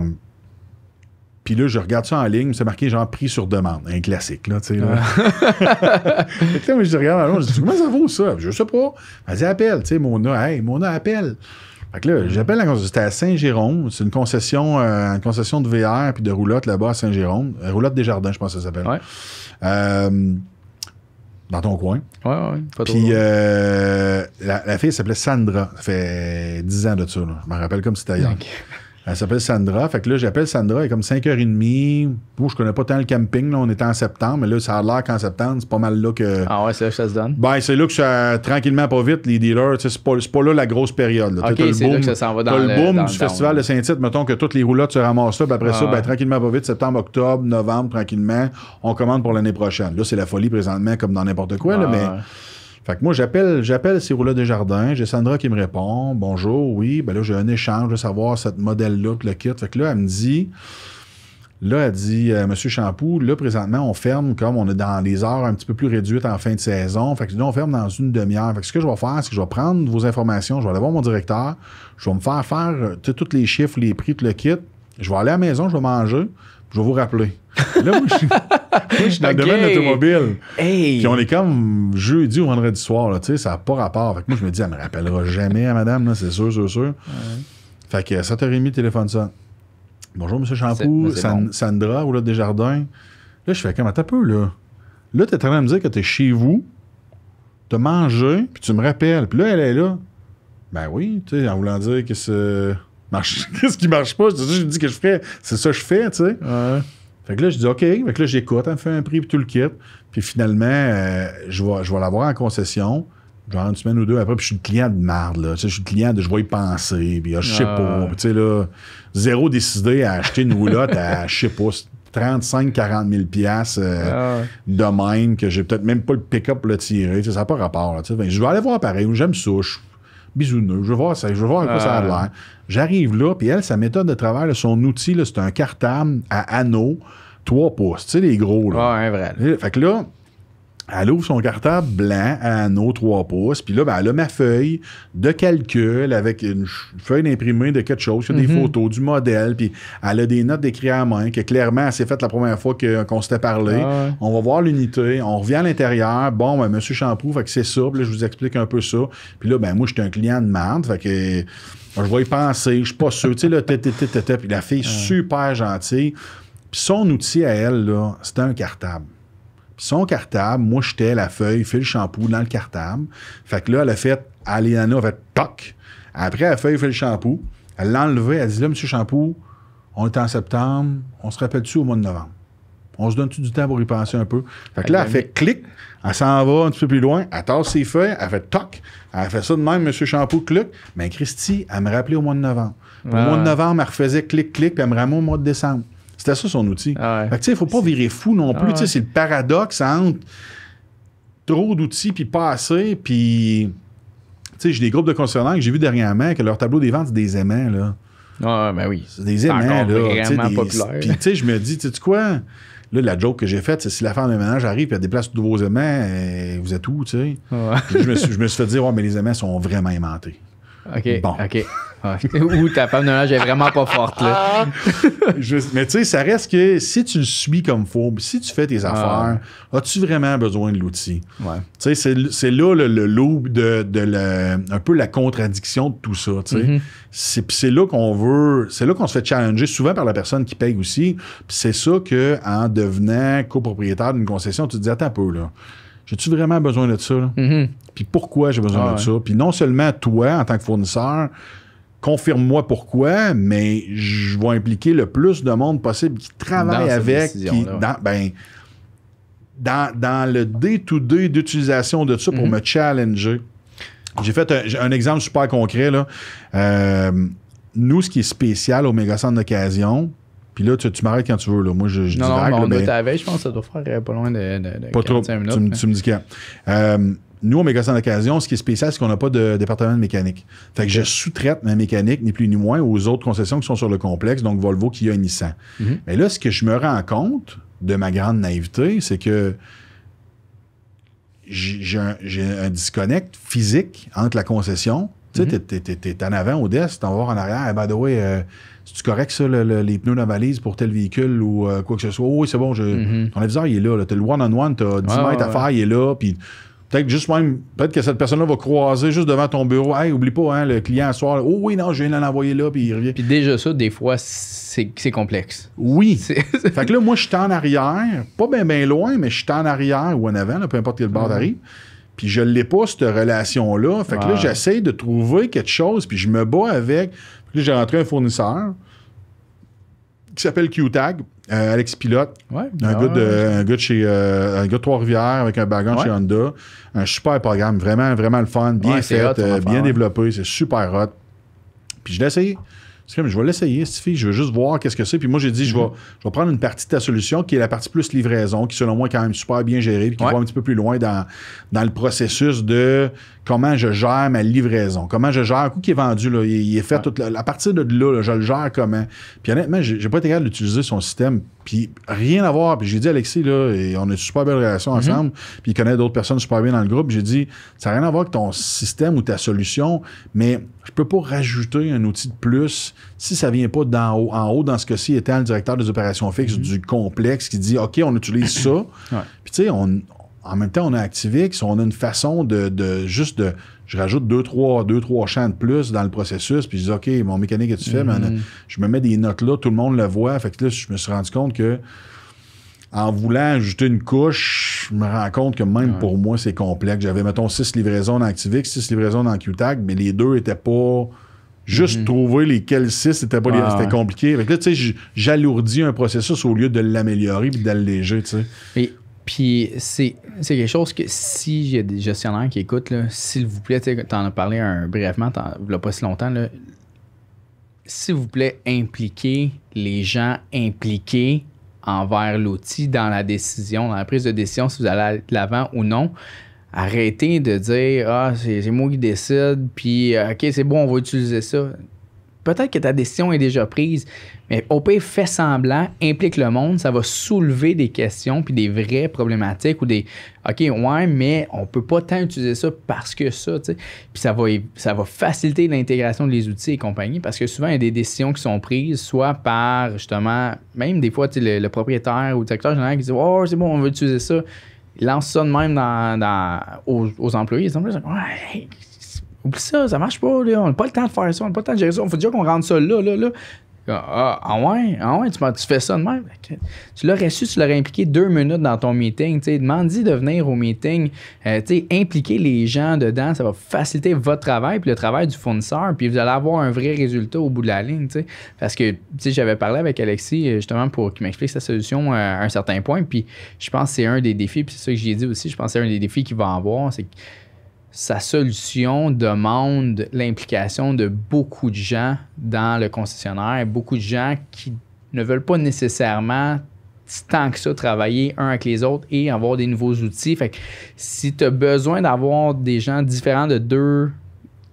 puis là, je regarde ça en ligne, c'est marqué genre prix sur demande, un classique, là, tu sais. Là. Ah. je regarde je dis, comment ça vaut ça? Je sais pas. Elle dit, appelle, tu sais, Mona, hey, Mona, appelle. Fait que là, j'appelle la concession. C'était à Saint-Jérôme. C'est une concession, euh, une concession de VR puis de roulotte là-bas à Saint-Jérôme. Euh, roulotte des Jardins, je pense que ça s'appelle. Euh, dans ton coin. Ouais, ouais, Puis la, fille s'appelait Sandra. Ça fait 10 ans de ça. Là. Je me rappelle comme si c'était hier. Elle s'appelle Sandra. Fait que là, j'appelle Sandra, elle est comme 5h30. Bon, je connais pas tant le camping, là, on était en septembre, mais là, ça a l'air qu'en septembre, c'est pas mal là que. Ah ouais, c'est là que ça se donne. Ben, c'est là que ça, tranquillement, pas vite, les dealers, c'est pas, pas là la grosse période. Là. c'est là que ça s'en va dans le, le boom du festival de Saint-Tite, mettons que toutes les roulottes se ramassent là, puis ben, après ça, ah. ben, tranquillement, pas vite, septembre, octobre, novembre, tranquillement, on commande pour l'année prochaine. Là, c'est la folie présentement, comme dans n'importe quoi, ah mais. Fait que moi, j'appelle, j'appelle de Desjardins, j'ai Sandra qui me répond, bonjour, oui, ben là, j'ai un échange, de savoir cette modèle-là, le kit. Fait que là, elle me dit, Là, elle dit, M. Euh, Monsieur Champou, là, présentement, on ferme comme on est dans les heures un petit peu plus réduites en fin de saison. Fait que là, on ferme dans une demi-heure. Fait que ce que je vais faire, c'est que je vais prendre vos informations, je vais aller voir mon directeur, je vais me faire faire euh, tous les chiffres, les prix, tout le kit. Je vais aller à la maison, je vais manger, je vais vous rappeler. Là, moi, je, je suis dans le domaine automobile. Hey. Puis on est comme jeudi ou vendredi soir, là, ça n'a pas rapport. avec moi, je me dis, elle me rappellera jamais, à madame, là, c'est sûr, sûr, sûr. Fait que ça t'a remis, téléphone ça. Bonjour, M. Champoux, Sandra, ou là, Desjardins. Là, je fais comme, attends peu, là. Là, t'es en train de me dire que t'es chez vous, t'as mangé, puis tu me rappelles. Puis là, elle est là. Ben oui, tu sais, en voulant dire que c'est qu'est-ce qui marche pas? je dis que je ferais. C'est ça que je fais, tu sais. Fait que là, je dis OK. Fait là, j'écoute, elle me fait un prix, puis tout le kit. Puis finalement, euh, je vais, je vais l'avoir en concession. Genre une semaine ou deux après, puis je suis le client de marde, là. Tu sais, je suis le client de je vais y penser, puis ah, je sais ah, pas. tu sais, là, zéro décidé à acheter une roulotte à, je sais pas, 35-40 000 euh, ah, de même, que j'ai peut-être même pas le pick-up pour le tirer. ça n'a pas rapport, je vais aller voir pareil. J'aime souche. Bisous Je vois ça, je vois voir à quoi ça a euh. l'air. J'arrive là, puis elle, sa méthode de travail, son outil, c'est un cartable à anneaux, trois pouces. Tu sais, les gros. Là. Ah, un vrai. Fait que là, elle ouvre son cartable blanc à nos trois pouces. Puis là, ben, elle a ma feuille de calcul avec une feuille imprimée de quelque chose, y des mhm. photos, du modèle. Puis elle a des notes d'écrit à main que clairement, elle s'est faite la première fois qu'on s'était parlé. Ah on va voir l'unité. On revient à l'intérieur. Bon, ben, monsieur Champrou fait que c'est ça. Puis là, je vous explique un peu ça. Puis là, ben, moi, j'étais un client de merde. Fait que je vais y penser. Je suis pas sûr. tu sais, là, Puis la fille, super gentille. Puis son outil à elle, là, c'était un cartable son cartable, moi j'étais la feuille, le shampoo dans le cartable. Fait que là, elle a fait, Aliana a fait toc. Après, la feuille fait, le shampoo. Elle l'a enlevé, elle dit là, monsieur shampoing, on est en septembre, on se rappelle-tu au mois de novembre? On se donne-tu du temps pour y penser un peu? Fait que là, elle fait clic, elle s'en va un petit peu plus loin, elle tasse ses feuilles, elle fait toc, elle fait ça de même, Monsieur Shampoo, clic. Mais Christy, elle me rappelait au mois de novembre. Au mois de novembre, elle refaisait clic, clic, puis elle me ramène au mois de décembre. C'était ça son outil. Ah tu sais, faut pas virer fou non ah plus. C'est le paradoxe entre trop d'outils puis pas assez, puis... Tu j'ai des groupes de concernants que j'ai vu dernièrement que leur tableau des ventes, c'est des aimants, là. Ah, ben oui. C'est des aimants, là. Puis, tu sais, je me dis, tu sais quoi... Là, la joke que j'ai faite, c'est si la femme de ménage arrive et elle déplace tous vos aimants, euh, vous êtes où, tu sais? Ah je, me suis, fait dire, ouais, mais les aimants sont vraiment aimantés. OK. OK. Ou ta femme de l'âge est vraiment pas forte, là. Ah. mais tu sais, ça reste que si tu le suis comme faut, si tu fais tes ah. affaires, as-tu vraiment besoin de l'outil? Tu sais, c'est là le, le de, un peu la contradiction de tout ça, tu sais. Mm-hmm. C'est là qu'on veut, c'est là qu'on se fait challenger souvent par la personne qui paye aussi. c'est ça qu'en devenant copropriétaire d'une concession, tu te dis, attends un peu, là j'ai-tu vraiment besoin de ça? Mhm. Puis pourquoi j'ai besoin ah de ça? Puis non seulement toi, en tant que fournisseur, confirme-moi pourquoi, mais je vais impliquer le plus de monde possible qui travaille avec, qui, ben, dans, le day-to-day d'utilisation de ça pour mhm. me challenger. J'ai fait un, exemple super concret. Là. Euh, nous, ce qui est spécial au Mega Centre d'occasion, puis là, tu, m'arrêtes quand tu veux. Là. Moi, je, je non, divague, non, on est mais... à la je pense que ça doit faire euh, pas loin de, de, pas trop. minutes. Tu, me dis quand. Euh, nous, au en d'occasion, ce qui est spécial, c'est qu'on n'a pas de département de mécanique. Fait que je sous-traite ma mécanique, ni plus ni moins, aux autres concessions qui sont sur le complexe, donc Volvo, qui a Nissan. Mhm. Mais là, ce que je me rends compte de ma grande naïveté, c'est que j'ai un, un disconnect physique entre la concession tu sais, mhm. t'es en avant au desk, t'en vas en arrière. Hey, by the way, euh, tu correctes ça, les pneus de la valise pour tel véhicule ou euh, quoi que ce soit? oui, c'est bon, je, mhm. ton il est là, T'as le one-on-one, t'as 10 mètres à faire, il est là. Puis peut-être juste même, peut-être que cette personne-là va croiser juste devant ton bureau. Hey, oublie pas, hein, le client à soir, oh oui, non, je viens de l'envoyer là, puis il revient. Puis déjà ça, des fois, c'est, complexe. Oui. fait que là, moi, je suis en arrière, pas bien loin, mais je suis en arrière ou en avant, peu importe quel bord mhm. arrive puis je l'ai pas, cette relation-là. Fait que là, j'essaie de trouver quelque chose, puis je me bats avec. Puis là, j'ai rentré un fournisseur qui s'appelle q euh, Alex Pilote, ben un, gars de, un, chez euh, un gars Trois-Rivières avec un background chez Honda. Un super programme, vraiment, vraiment le fun, bien fait, euh, bien développé, c'est super hot. Puis je l'ai essayé je vais l'essayer, cette je veux juste voir qu'est-ce que c'est. Puis moi, j'ai dit, je vais, mhm. je prendre une partie de ta solution qui est la partie plus livraison, qui selon moi est quand même super bien gérée, puis qui va un petit peu plus loin dans, dans le processus de comment je gère ma livraison, comment je gère, coup qui est vendu, il, est fait toute la, à partir de là, je le gère comment. Puis honnêtement, j'ai pas été capable d'utiliser son système, puis rien à voir. Puis j'ai dit Alexis, et on a une super belle relation mm-hmm. ensemble, puis il connaît d'autres personnes super bien dans le groupe. J'ai dit, ça n'a rien à voir avec ton système ou ta solution, mais je peux pas rajouter un outil de plus si ça vient pas d'en haut. En haut, dans ce cas-ci, était le directeur des opérations fixes mm-hmm. du complexe qui dit OK, on utilise ça. Puis tu sais, on, en même temps, on a Activix, on a une façon de, juste de. Je rajoute deux trois, deux, trois champs de plus dans le processus, puis je dis OK, mon mécanique est tu fais, mhm. je me mets des notes là, tout le monde le voit. Fait que là, je me suis rendu compte que en voulant ajouter une couche, je me rends compte que même pour moi, c'est complexe. J'avais, mettons, six livraisons dans Activix, six livraisons dans Qtac, mais les deux étaient pas. Juste mhm. trouver lesquels six, c'était pas c'était compliqué. Fait que là, tu sais, j'alourdis un processus au lieu de l'améliorer puis d'alléger, tu sais. Puis c'est, quelque chose que si j'ai des gestionnaires qui écoutent, s'il vous plaît, tu en as parlé un, brièvement, il pas si longtemps, s'il vous plaît, impliquez les gens impliqués envers l'outil dans la décision, dans la prise de décision, si vous allez l'avant ou non. Arrêtez de dire Ah, c'est moi qui décide, puis euh, OK, c'est bon, on va utiliser ça peut-être que ta décision est déjà prise, mais au pire, semblant, implique le monde, ça va soulever des questions puis des vraies problématiques ou des OK, ouais, mais on peut pas tant utiliser ça parce que ça, tu sais. Puis ça va, ça va faciliter l'intégration des outils et compagnie parce que souvent, il y a des décisions qui sont prises, soit par justement, même des fois, le, propriétaire ou le directeur général qui dit Oh, c'est bon, on veut utiliser ça. Il lance ça de même dans, aux, employés. ils sont plus Ouais, Oublie ça, ça marche pas, On n'a pas le temps de faire ça, on n'a pas le temps de gérer ça. On faut dire qu'on rentre ça là, là, là. Ah, ah, ah ouais, ah ouais, tu, fais ça de même. Tu l'aurais su, tu l'aurais impliqué deux minutes dans ton meeting. Demande-y de venir au meeting. Euh, impliquer les gens dedans, ça va faciliter votre travail puis le travail du fournisseur. Puis vous allez avoir un vrai résultat au bout de la ligne. Parce que j'avais parlé avec Alexis euh, justement pour qu'il m'explique sa solution à un certain point. Puis je pense que c'est un des défis. Puis c'est ça que j'ai dit aussi. Je pense que c'est un des défis qu'il va avoir. C'est sa solution demande l'implication de beaucoup de gens dans le concessionnaire, beaucoup de gens qui ne veulent pas nécessairement tant que ça travailler un avec les autres et avoir des nouveaux outils. Fait que si tu as besoin d'avoir des gens différents de deux,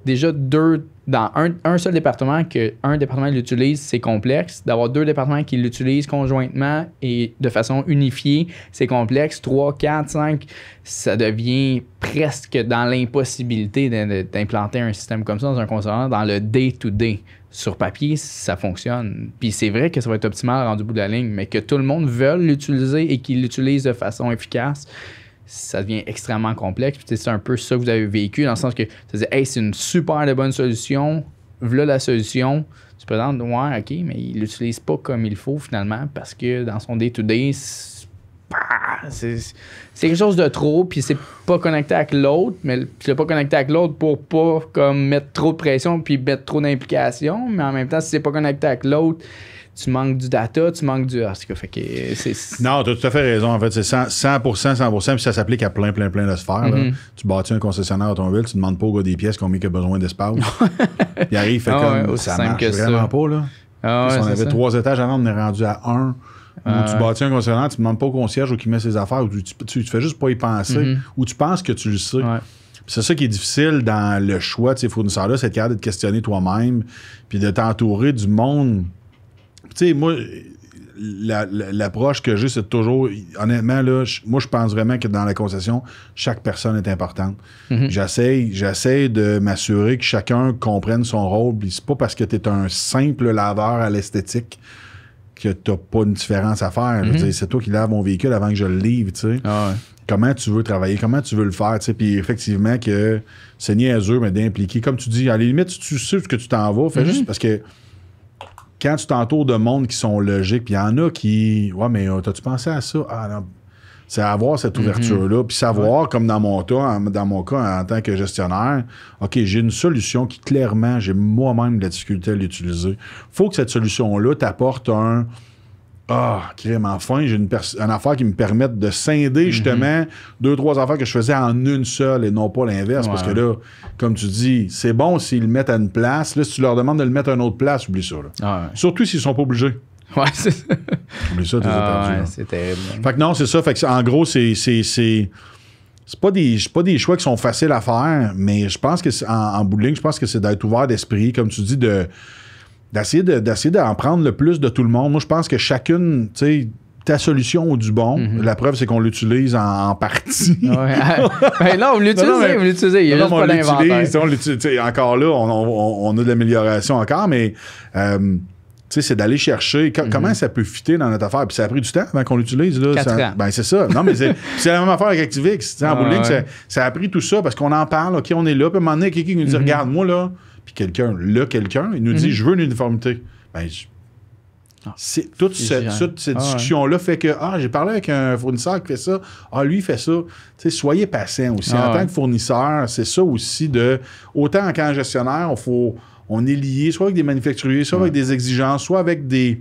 déjà deux dans un, seul département que un département l'utilise, c'est complexe. D'avoir deux départements qui l'utilisent conjointement et de façon unifiée, c'est complexe. Trois, quatre, cinq, ça devient reste que dans l'impossibilité d'implanter un système comme ça dans un consommateur dans le day-to-day. Sur papier, ça fonctionne. Puis c'est vrai que ça va être optimal rendu bout de la ligne, mais que tout le monde veuille l'utiliser et qu'il l'utilise de façon efficace, ça devient extrêmement complexe. Puis c'est un peu ça que vous avez vécu, dans le sens que ça dit c'est une super de bonne solution, voilà la solution. Tu présentes, ouais, ok, mais il l'utilise pas comme il faut finalement, parce que dans son day-to-day, day to day to day c'est quelque chose de trop, puis c'est pas connecté avec l'autre, mais c'est pas connecté avec l'autre pour pas comme mettre trop de pression puis mettre trop d'implications mais en même temps, si c'est pas connecté avec l'autre, tu manques du data, tu manques du. Ah, que, fait que Non, tu tout à fait raison. En fait, c'est 100%, 100%, puis ça s'applique à plein, plein, plein de sphères. là. Mm-hmm. Tu bâtis un concessionnaire ton ville tu demandes pas au gars des pièces combien il a besoin d'espace. il arrive, fait ah comme ça marche vraiment pas. Là. Ah on avait trois étages avant, on est rendu à un. Ou tu euh, bâtis un concessionnaire, tu ne demandes pas au concierge ou qui met ses affaires, ou tu, tu, fais juste pas y penser, mhm. ou tu penses que tu le sais. C'est ça qui est difficile dans le choix de ces fournisseurs-là, c'est de te questionner toi-même, puis de t'entourer du monde. Tu sais, moi, l'approche que j'ai, c'est toujours, honnêtement, là, moi, je pense vraiment que dans la concession, chaque personne est importante. Mhm. J'essaye J'essaie de m'assurer que chacun comprenne son rôle. C'est pas parce que tu es un simple laveur à l'esthétique que tu n'as pas une différence à faire. Mhm. C'est toi qui laves mon véhicule avant que je le livre, ah Comment tu veux travailler, comment tu veux le faire, Puis effectivement, que c'est niaiseux, mais d'impliquer. Comme tu dis, à la limite, tu sais ce que tu t'en vas, fais mhm. juste parce que quand tu t'entoures de monde qui sont logiques, puis il y en a qui. Ouais, mais euh, as-tu pensé à ça? Ah c'est avoir cette mhm. ouverture-là, puis savoir, comme dans mon, cas, dans mon cas, en tant que gestionnaire, OK, j'ai une solution qui, clairement, j'ai moi-même la difficulté à l'utiliser. faut que cette solution-là t'apporte un... Ah, OK, crème, enfin, j'ai une, affaire qui me permette de scinder, mhm. justement, deux, trois affaires que je faisais en une seule et non pas l'inverse. Parce que là, comme tu dis, c'est bon s'ils le mettent à une place. Là, si tu leur demandes de le mettre à une autre place, oublie ça. Ah Surtout s'ils sont pas obligés. Ouais, c'est ça. ça, ah, c'est terrible. Fait non, c'est ça. en gros, c'est. c'est pas des pas des choix qui sont faciles à faire, mais je pense que en, en je pense que c'est d'être ouvert d'esprit, comme tu dis, de d'essayer d'essayer d'en prendre le plus de tout le monde. Moi, je pense que chacune, tu sais, ta solution ou du bon. Mhm. La preuve, c'est qu'on l'utilise en, partie. Ouais. ben non, on l'utilise, on l'utilise. Il y a pas on Encore là, on, a de l'amélioration encore, mais... Euh, tu sais, c'est d'aller chercher mhm. comment ça peut fitter dans notre affaire. Puis ça a pris du temps avant qu'on l'utilise. Là, Ben, c'est ça. Non, mais c'est, la même affaire avec Activix. sais, en ah, ça, a pris tout ça parce qu'on en parle. OK, on est là. Puis à un moment donné, quelqu'un nous dit mhm. Regarde, moi, là. Puis quelqu'un, là, quelqu'un, il nous dit mhm. Je veux une uniformité. Ben, ah, c'est toute, toute, cette ah, discussion-là fait que ah, j'ai parlé avec un fournisseur qui fait ça, ah, lui, fait ça. sais, soyez patient aussi. en tant que fournisseur, c'est ça aussi de. Autant en tant que gestionnaire, il faut, on est lié soit avec des manufacturiers, soit avec des exigences, soit avec des.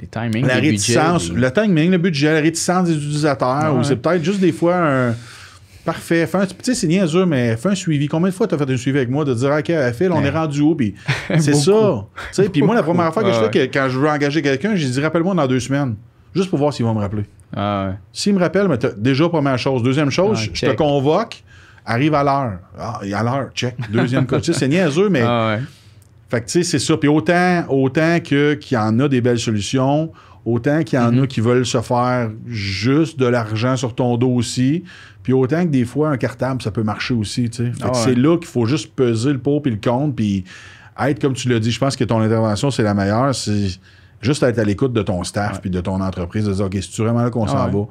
Les timings, la réticence, le timing, le budget, la réticence des utilisateurs, ou c'est peut-être juste des fois un. Parfait. tu sais, c'est niaiseux, mais fais un suivi. Combien de fois t'as fait un suivi avec moi de dire, OK, euh, Phil, on est rendu où? Puis c'est ça. Tu sais, puis moi, la première fois que je fais quand je veux engager quelqu'un, je dis, rappelle-moi dans deux semaines juste pour voir s'il va me rappeler. Ah, s'il me rappelle, mais déjà, première chose. Deuxième chose, je te convoque, arrive à l'heure. Ah, à l'heure, check. Deuxième coach. c'est niaiseux, mais. Ah, fait tu sais, c'est ça. Puis autant, autant qu'il y en a des belles solutions, autant qu'il y en a mhm. qui veulent se faire juste de l'argent sur ton dos aussi, puis autant que des fois, un cartable, ça peut marcher aussi, tu ah c'est là qu'il faut juste peser le pot puis le compte, puis être, comme tu l'as dit, je pense que ton intervention, c'est la meilleure. Juste être à l'écoute de ton staff puis de ton entreprise, de dire OK, c'est vraiment là qu'on ah s'en va.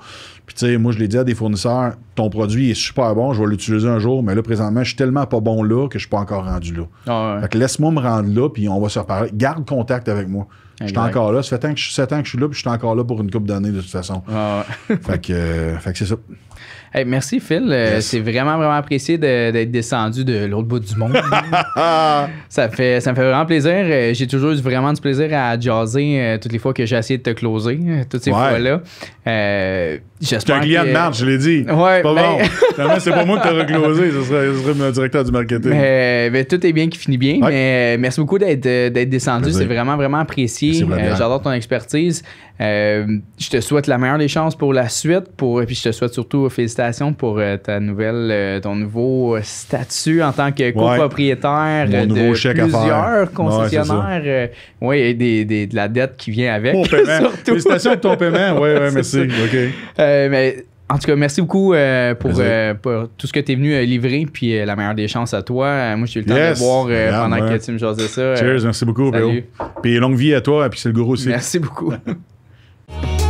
Puis tu sais, moi je l'ai dit à des fournisseurs, ton produit est super bon, je vais l'utiliser un jour, mais là présentement, je suis tellement pas bon là que je suis pas encore rendu là. Ah fait que laisse-moi me rendre là puis on va se reparler. Garde contact avec moi. Je suis encore là. Ça fait 7 ans que je suis là, puis je suis encore là pour une coupe d'années de toute façon. Ah euh, fait que c'est ça merci, Phil. Euh, c'est vraiment, vraiment apprécié d'être descendu de l'autre bout du monde. ça, me fait vraiment plaisir. Euh, j'ai toujours eu vraiment du plaisir à jaser euh, toutes les fois que j'ai essayé de te closer, toutes ces fois-là. J'espère un client de je l'ai dit. Ouais, pas mais... Ben- bon. c'est pas moi qui t'aurais closé, ce serait, le mon directeur du marketing. Mais, ben, tout est bien qui finit bien. Mais merci beaucoup d'être, euh, descendu. C'est vraiment, vraiment apprécié. Euh, j'adore ton expertise. Euh, je te souhaite la meilleure des chances pour la suite. et puis je te souhaite surtout félicitations pour ta nouvelle, ton nouveau statut en tant que copropriétaire de plusieurs concessionnaires. Oui, et des, de la dette qui vient avec. Mon paiement. félicitations pour ton paiement. Oui, merci. Euh, en tout cas, merci beaucoup euh, euh, pour, tout ce que tu es venu livrer. Puis la meilleure des chances à toi. moi, j'ai eu le temps de voir pendant que tu me jasais ça. Cheers, merci beaucoup, Puis longue vie à toi, puis c'est le gourou aussi. Merci beaucoup.